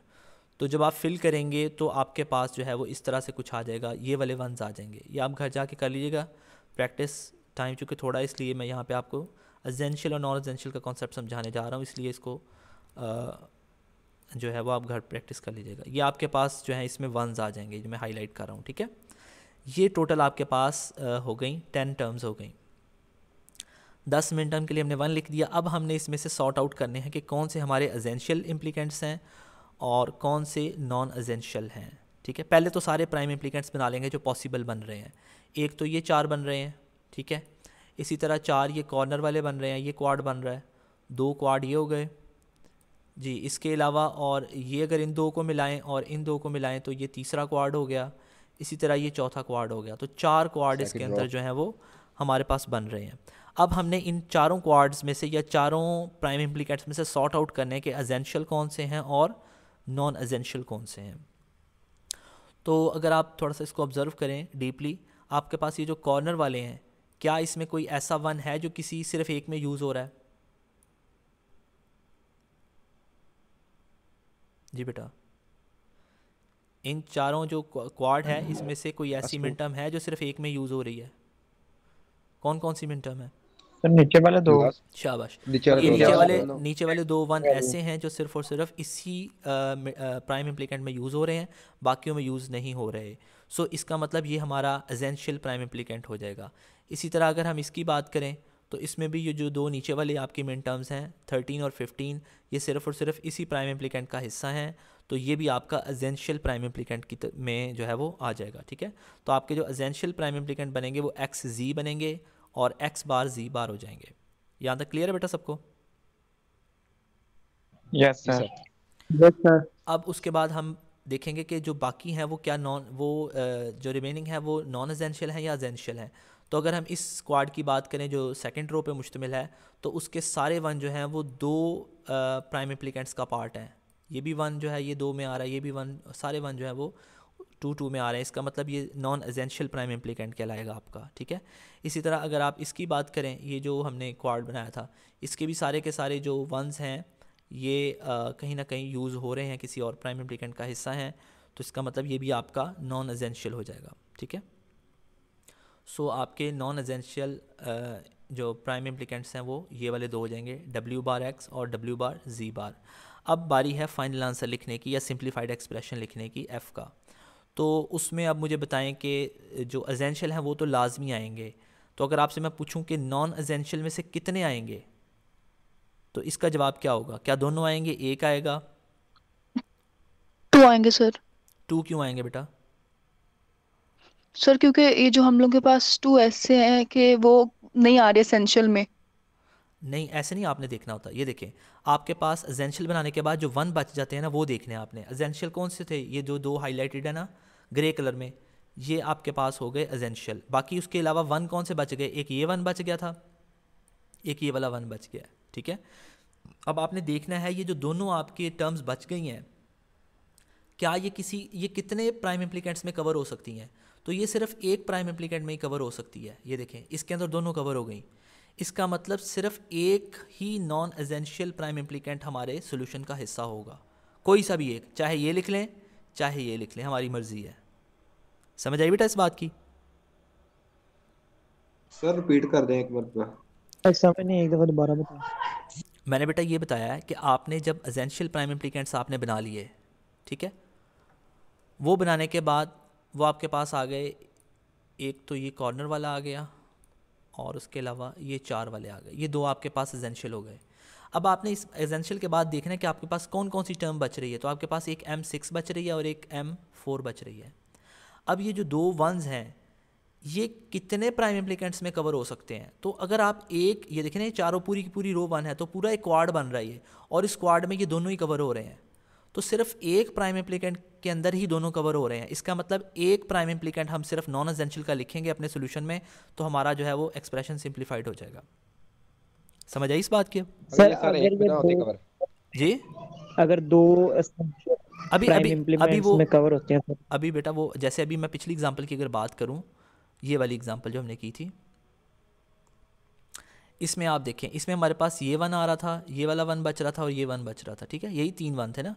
तो जब आप फिल करेंगे तो आपके पास जो है वो इस तरह से कुछ आ जाएगा ये वाले वंस आ जाएंगे ये आप घर जाके कर लीजिएगा प्रैक्टिस टाइम चूँकि थोड़ा इसलिए मैं यहाँ पर आपको अजेंशियल और नॉन एजेंशियल का कॉन्सेप्ट समझाने जा रहा हूँ इसलिए इसको जो है वो आप घर प्रैक्टिस कर लीजिएगा ये आपके पास जो है इसमें वंस आ जाएंगे जो मैं हाईलाइट कर रहा हूँ ठीक है ये टोटल आपके पास हो गई टेन टर्म्स हो गई दस मिनट टर्म के लिए हमने वन लिख दिया अब हमने इसमें से सॉर्ट आउट करने हैं कि कौन से हमारे अजेंशियल इम्प्लीकेंट्स हैं और कौन से नॉन अजेंशियल हैं ठीक है पहले तो सारे प्राइम इम्प्लीकेंट्स बना लेंगे जो पॉसिबल बन रहे हैं एक तो ये चार बन रहे हैं ठीक है इसी तरह चार ये कॉर्नर वाले बन रहे हैं ये क्वाड बन रहा है दो क्वाड ये हो गए जी इसके अलावा और ये अगर इन दो को मिलाएं और इन दो को मिलाएं तो ये तीसरा क्वाड हो गया इसी तरह ये चौथा क्वाड हो गया तो चार क्वाड इसके अंदर जो है वो हमारे पास बन रहे हैं अब हमने इन चारों क्वाड्स में से या चारों प्राइम इम्प्लीकेट्स में से सॉर्ट आउट करने हैं कि एजेंशियल कौन से हैं और नॉन एजेंशियल कौन से हैं तो अगर आप थोड़ा सा इसको ऑब्ज़र्व करें डीपली आपके पास ये जो कॉर्नर वाले हैं क्या इसमें कोई ऐसा वन है जो किसी सिर्फ एक में यूज़ हो रहा है जी बेटा इन चारों जो क्वाड है इसमें से कोई ऐसी मिनटम है जो सिर्फ एक में यूज़ हो रही है कौन कौन सी मिनटम है सर नीचे वाले दो शाबाश नीचे नीचे वाले, नीचे वाले दो वन ऐसे हैं जो सिर्फ और सिर्फ इसी प्राइम इम्प्लीकेंट में यूज़ हो रहे हैं बाकियों में यूज़ नहीं हो रहे सो so, इसका मतलब ये हमारा एजेंशियल प्राइम इम्प्लीकेंट हो जाएगा इसी तरह अगर हम इसकी बात करें तो इसमें भी ये जो दो नीचे वाले आपके मेन टर्म्स हैं थर्टीन और फिफ्टीन ये सिर्फ और सिर्फ इसी प्राइम एप्लीकेंट का हिस्सा हैं तो ये भी आपका एजेंशियल प्राइम एप्लीकेंट की में जो है वो आ जाएगा ठीक है तो आपके जो एजेंशियल प्राइम एप्लीकेंट बनेंगे वो एक्स जी बनेंगे और एक्स बार जी बार हो जाएंगे यहाँ तक क्लियर है बेटा सबको यस सर यस सर अब उसके बाद हम देखेंगे कि जो बाकी हैं वो क्या नॉन वो जो रिमेनिंग है वो नॉन एजेंशियल है या एजेंशियल है तो अगर हम इस स्क्वाड की बात करें जो सेकेंड रो पर मुश्तमिल है तो उसके सारे वन जो हैं वो दो प्राइम एप्लीकेंट्स का पार्ट हैं ये भी वन जो है ये दो में आ रहा है ये भी वन सारे वन जो है वो टू टू में आ रहे हैं इसका मतलब ये नॉन एजेंशियल प्राइम इम्प्लीकेंट कहलाएगा आपका ठीक है इसी तरह अगर आप इसकी बात करें ये जो हमने क्वाड बनाया था इसके भी सारे के सारे जो वंस हैं ये आ, कहीं ना कहीं यूज़ हो रहे हैं किसी और प्राइम इम्प्लीकेंट का हिस्सा हैं तो इसका मतलब ये भी आपका नॉन एजेंशियल हो जाएगा ठीक है सो आपके नॉन एजेंशियल uh, जो प्राइम इम्प्लिकेंट्स हैं वो ये वाले दो हो जाएंगे डब्ल्यू बार एक्स और डब्ल्यू बार जी बार अब बारी है फाइनल आंसर लिखने की या सिंप्लीफाइड एक्सप्रेशन लिखने की एफ़ का तो उसमें अब मुझे बताएं कि जो एजेंशियल हैं वो तो लाजमी आएंगे तो अगर आपसे मैं पूछूं कि नॉन एजेंशियल में से कितने आएंगे तो इसका जवाब क्या होगा क्या दोनों आएंगे एक आएगा टू आएंगे सर टू क्यों आएंगे बेटा सर क्योंकि ये जो हम लोग के पास टू ऐसे हैं कि वो नहीं आ रहे एसेंशियल में नहीं ऐसे नहीं आपने देखना होता ये देखें आपके पास एजेंशियल बनाने के बाद जो वन बच जाते हैं ना वो देखने आपने एजेंशियल कौन से थे ये जो दो हाईलाइटेड है ना ग्रे कलर में ये आपके पास हो गए एजेंशियल बाकी उसके अलावा वन कौन से बच गए एक ये वन बच गया था एक ये वाला वन बच गया ठीक है अब आपने देखना है ये जो दोनों आपके टर्म्स बच गई हैं क्या ये किसी ये कितने प्राइम इम्प्लीकेंट्स में कवर हो सकती हैं तो ये सिर्फ एक प्राइम एप्लीकेंट में ही कवर हो सकती है ये देखें इसके अंदर दोनों कवर हो गई इसका मतलब सिर्फ एक ही नॉन एजेंशियल प्राइम एप्लीकेंट हमारे सोल्यूशन का हिस्सा होगा कोई सा भी एक चाहे ये लिख लें चाहे ये लिख लें हमारी मर्जी है समझ आई बेटा इस बात की सर रिपीट कर दें एक बार ऐसा अच्छा, नहीं एक दफ़ा दोबारा बताओ मैंने बेटा ये बताया कि आपने जब एजेंशियल प्राइम एप्लीकेंट्स आपने बना लिए ठीक है वो बनाने के बाद वो आपके पास आ गए एक तो ये कॉर्नर वाला आ गया और उसके अलावा ये चार वाले आ गए ये दो आपके पास एजेंशियल हो गए अब आपने इस एजेंशियल के बाद देखना है कि आपके पास कौन कौन सी टर्म बच रही है तो आपके पास एक एम सिक्स बच रही है और एक एम फोर बच रही है अब ये जो दो वंस हैं ये कितने प्राइम एप्लीकेंट्स में कवर हो सकते हैं तो अगर आप एक ये देखें ना चारों पूरी की पूरी रो वन है तो पूरा एक क्वाड बन रहा है और इस क्वाड में ये दोनों ही कवर हो रहे हैं तो सिर्फ एक प्राइम इम्प्लीकेंट के अंदर ही दोनों कवर हो रहे हैं इसका मतलब एक प्राइम इम्प्लीकेंट हम सिर्फ नॉन एजेंशियल का लिखेंगे अपने सोल्यूशन में तो हमारा जो है वो एक्सप्रेशन सिंप्लीफाइड हो जाएगा समझ आई इस बात की जी अगर दो अभी अभी अभी वो कवर होते हैं अभी बेटा वो जैसे अभी मैं पिछली एग्जांपल की अगर बात करूं ये वाली एग्जांपल जो हमने की थी इसमें आप देखें इसमें हमारे पास ये वन आ रहा था ये वाला वन बच रहा था और ये वन बच रहा था ठीक है यही तीन वन थे ना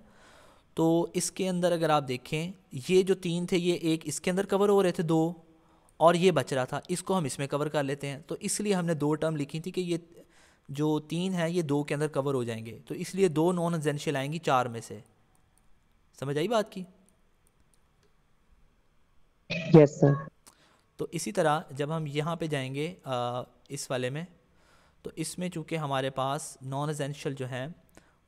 तो इसके अंदर अगर आप देखें ये जो तीन थे ये एक इसके अंदर कवर हो रहे थे दो और ये बच रहा था इसको हम इसमें कवर कर लेते हैं तो इसलिए हमने दो टर्म लिखी थी कि ये जो तीन है ये दो के अंदर कवर हो जाएंगे तो इसलिए दो नॉन एजेंशियल आएंगी चार में से समझ आई बात की यस yes, सर तो इसी तरह जब हम यहाँ पे जाएंगे आ, इस वाले में तो इसमें चूँकि हमारे पास नॉन एजेंशियल जो हैं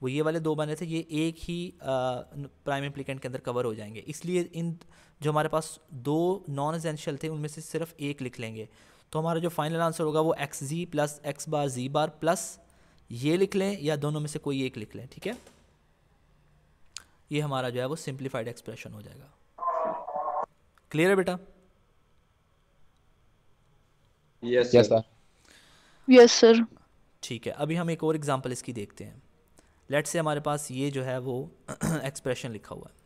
वो ये वाले दो बने थे ये एक ही प्राइम एप्लीकेंट के अंदर कवर हो जाएंगे इसलिए इन जो हमारे पास दो नॉन एजेंशियल थे उनमें से सिर्फ एक लिख लेंगे तो हमारा जो फाइनल आंसर होगा वो X Z plus X bar Z bar plus ये लिख लें या दोनों में से कोई एक लिख लें ठीक है ये हमारा जो है वो सिंप्लीफाइड एक्सप्रेशन हो जाएगा क्लियर है बेटा yes yes sir yes sir ठीक है अभी हम एक और एग्जांपल इसकी देखते हैं लेट से हमारे पास ये जो है वो एक्सप्रेशन लिखा हुआ है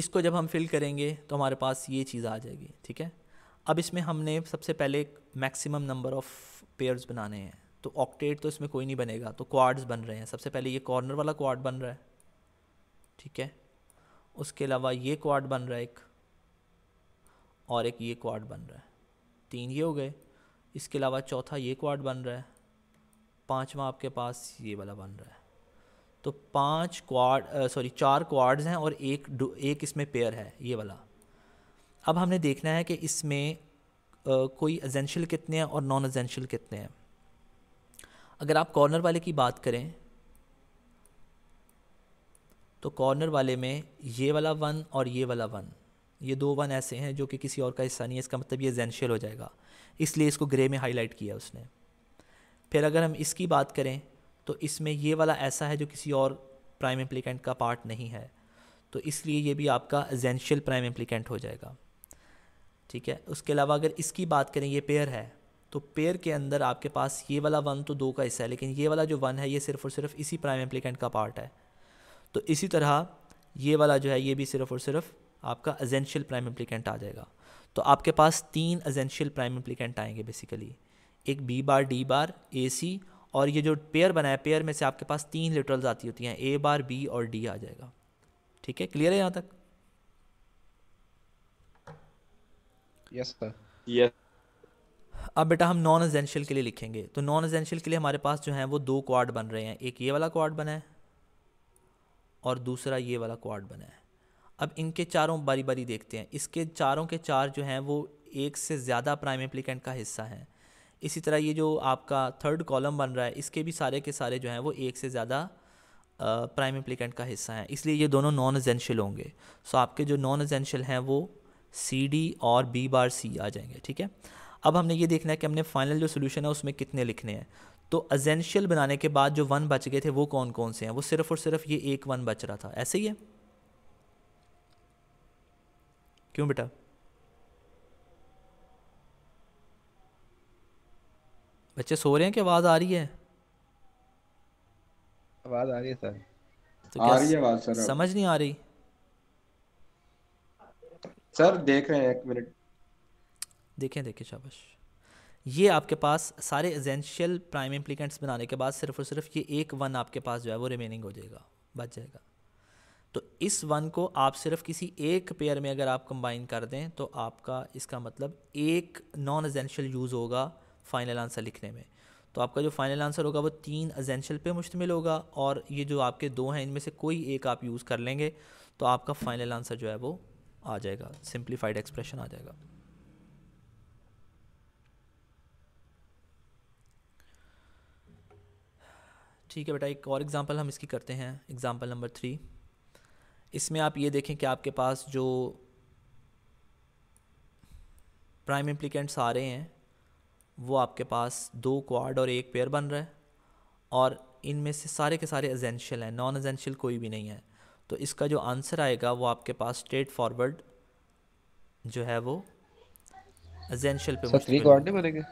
इसको जब हम फिल करेंगे तो हमारे पास ये चीज़ आ जाएगी ठीक है अब इसमें हमने सबसे पहले मैक्सिमम नंबर ऑफ़ पेयर्स बनाने हैं तो ऑक्टेट तो इसमें कोई नहीं बनेगा तो क्वाड्स बन रहे हैं सबसे पहले ये कॉर्नर वाला क्वाड बन रहा है ठीक है उसके अलावा ये क्वाड बन रहा है एक और एक ये क्वाड बन रहा है तीन ये हो गए इसके अलावा चौथा ये क्वाड बन रहा है पाँचवा आपके पास ये वाला बन रहा है तो पांच क्वाड सॉरी चार क्वाड्स हैं और एक एक इसमें पेयर है ये वाला अब हमने देखना है कि इसमें कोई एजेंशियल कितने हैं और नॉन एजेंशियल कितने हैं अगर आप कॉर्नर वाले की बात करें तो कॉर्नर वाले में ये वाला वन और ये वाला वन ये दो वन ऐसे हैं जो कि किसी और का हिस्सा नहीं है इसका मतलब ये एजेंशियल हो जाएगा इसलिए इसको ग्रे में हाईलाइट किया उसने फिर अगर हम इसकी बात करें तो इसमें ये वाला ऐसा है जो किसी और प्राइम एम्प्लीकेंट का पार्ट नहीं है तो इसलिए ये भी आपका एजेंशियल प्राइम एम्प्लीकेंट हो जाएगा ठीक है उसके अलावा अगर इसकी बात करें ये पेयर है तो पेयर के अंदर आपके पास ये वाला वन तो दो का हिस्सा है लेकिन ये वाला जो वन है ये सिर्फ और सिर्फ इसी प्राइम एप्लीकेंट का पार्ट है तो इसी तरह ये वाला जो है ये भी सिर्फ और सिर्फ आपका एजेंशियल प्राइम एप्लीकेंट आ जाएगा तो आपके पास तीन एजेंशियल प्राइम एप्लीकेंट आएंगे बेसिकली एक B bar D bar A C और ये जो पेयर बनाए पेयर में से आपके पास तीन लिटरल्स आती होती हैं ए बार बी और डी आ जाएगा ठीक है क्लियर है यहाँ तक यस सर यस अब बेटा हम नॉन एजेंशियल के लिए लिखेंगे तो नॉन एजेंशियल के लिए हमारे पास जो है वो दो क्वाड बन रहे हैं एक ये वाला क्वाड बना है और दूसरा ये वाला क्वाड बना है अब इनके चारों बारी बारी देखते हैं इसके चारों के चार जो हैं वो एक से ज़्यादा प्राइम एप्लीकेंट का हिस्सा हैं इसी तरह ये जो आपका थर्ड कॉलम बन रहा है इसके भी सारे के सारे जो हैं वो एक से ज़्यादा प्राइम एप्लीकेंट का हिस्सा हैं इसलिए ये दोनों नॉन एजेंशियल होंगे सो आपके जो नॉन एजेंशियल हैं वो सी डी और बी बार सी आ जाएंगे ठीक है अब हमने ये देखना है कि हमने फाइनल जो सोल्यूशन है उसमें कितने लिखने हैं तो एजेंशियल बनाने के बाद जो वन बच गए थे वो कौन कौन से हैं वो सिर्फ और सिर्फ ये एक वन बच रहा था ऐसे ही है क्यों बेटा बच्चे सो रहे हैं कि आवाज़ आ रही है आवाज़ आ रही है सर तो आ रही है आवाज़ सर समझ नहीं आ रही सर देख रहे हैं एक मिनट देखें देखें शाबाश ये आपके पास सारे एजेंशियल प्राइम इम्प्लीकेंट्स बनाने के बाद सिर्फ और सिर्फ ये एक वन आपके पास जो है वो रिमेनिंग हो जाएगा बच जाएगा तो इस वन को आप सिर्फ किसी एक पेयर में अगर आप कंबाइन कर दें तो आपका इसका मतलब एक नॉन एजेंशियल यूज़ होगा फाइनल आंसर लिखने में तो आपका जो फाइनल आंसर होगा वो तीन अजेंशल पे मुश्तमिल होगा और ये जो आपके दो हैं इनमें से कोई एक आप यूज़ कर लेंगे तो आपका फाइनल आंसर जो है वो आ जाएगा सिंप्लीफाइड एक्सप्रेशन आ जाएगा ठीक है बेटा एक और एग्ज़ाम्पल हम इसकी करते हैं एग्ज़ाम्पल नंबर थ्री इसमें आप ये देखें कि आपके पास जो प्राइम इम्प्लीकेंट्स आ रहे हैं वो आपके पास दो क्वाड और एक पेयर बन रहा है और इनमें से सारे के सारे एजेंशियल हैं नॉन एजेंशियल कोई भी नहीं है तो इसका जो आंसर आएगा वो आपके पास स्ट्रेट फॉरवर्ड जो है वो एजेंशियल पे थ्री क्वाड नहीं बनेंगे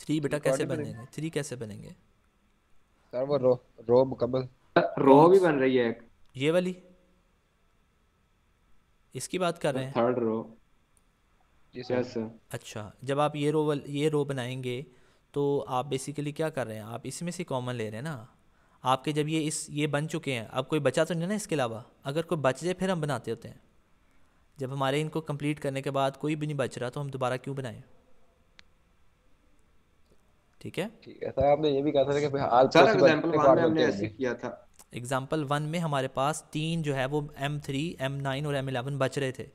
थ्री बेटा कैसे बनेंगे थ्री कैसे बनेंगे सर वो रो रो मुकम्मल रो भी बन रही है ये वाली इसकी बात कर रहे हैं थर्ड रो अच्छा जब आप ये रो ये रो बनाएंगे तो आप बेसिकली क्या कर रहे हैं आप इसमें से कॉमन ले रहे हैं ना आपके जब ये इस ये बन चुके हैं अब कोई बचा तो नहीं ना इसके अलावा अगर कोई बच जाए फिर हम बनाते होते हैं जब हमारे इनको कंप्लीट करने के बाद कोई भी नहीं बच रहा तो हम दोबारा क्यों बनाएं ठीक है ठीक आपने ये भी कहा था कि आज सर एग्जांपल वन में हमने ऐसे किया था एग्जांपल वन में हमारे पास तीन जो है वो एम थ्री एम नाइन और एम इलेवन बच रहे थे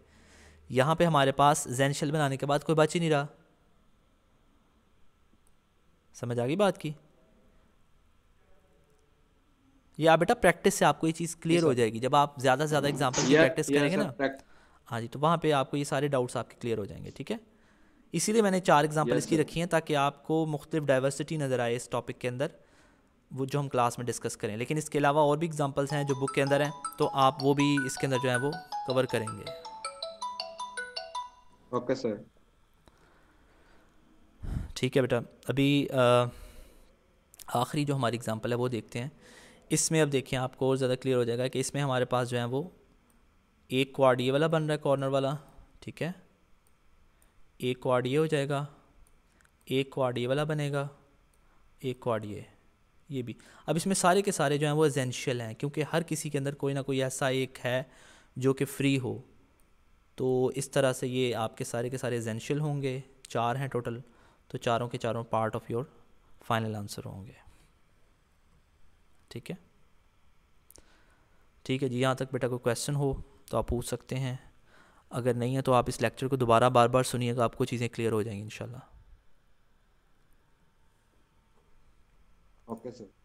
यहाँ पे हमारे पास जैन शेल बनाने के बाद कोई बच ही नहीं रहा समझ आ गई बात की या बेटा प्रैक्टिस से आपको ये चीज़ क्लियर हो जाएगी जब आप ज़्यादा से ज़्यादा एग्जाम्पल mm-hmm. की प्रैक्टिस करेंगे ना हाँ जी तो वहाँ पे आपको ये सारे डाउट्स आपके क्लियर हो जाएंगे ठीक है इसीलिए मैंने चार एग्जाम्पल इसकी रखी हैं ताकि आपको मुख्तलिफ डाइवर्सिटी नज़र आए इस टॉपिक के अंदर वो जो हम क्लास में डिस्कस करें लेकिन इसके अलावा और भी एग्जाम्पल्स हैं जो बुक के अंदर हैं तो आप वो भी इसके अंदर जो है वो कवर करेंगे ओके सर ठीक है बेटा अभी आखिरी जो हमारी एग्ज़ाम्पल है वो देखते हैं इसमें अब देखिए आपको और ज़्यादा क्लियर हो जाएगा कि इसमें हमारे पास जो है वो एक क्वाड ये वाला बन रहा है कॉर्नर वाला ठीक है एक क्वाड ये हो जाएगा एक क्वाड ये वाला बनेगा एक क्वाड ये ये भी अब इसमें सारे के सारे जो हैं वो एजेंशियल हैं क्योंकि हर किसी के अंदर कोई ना कोई ऐसा एक है जो कि फ्री हो तो इस तरह से ये आपके सारे के सारे एजेंशियल होंगे चार हैं टोटल तो चारों के चारों part of your final answer होंगे ठीक है ठीक है जी यहाँ तक बेटा कोई क्वेश्चन हो तो आप पूछ सकते हैं अगर नहीं है तो आप इस लेक्चर को दोबारा बार बार सुनिएगा तो आपको चीज़ें क्लियर हो जाएंगी इनशाला ओके सर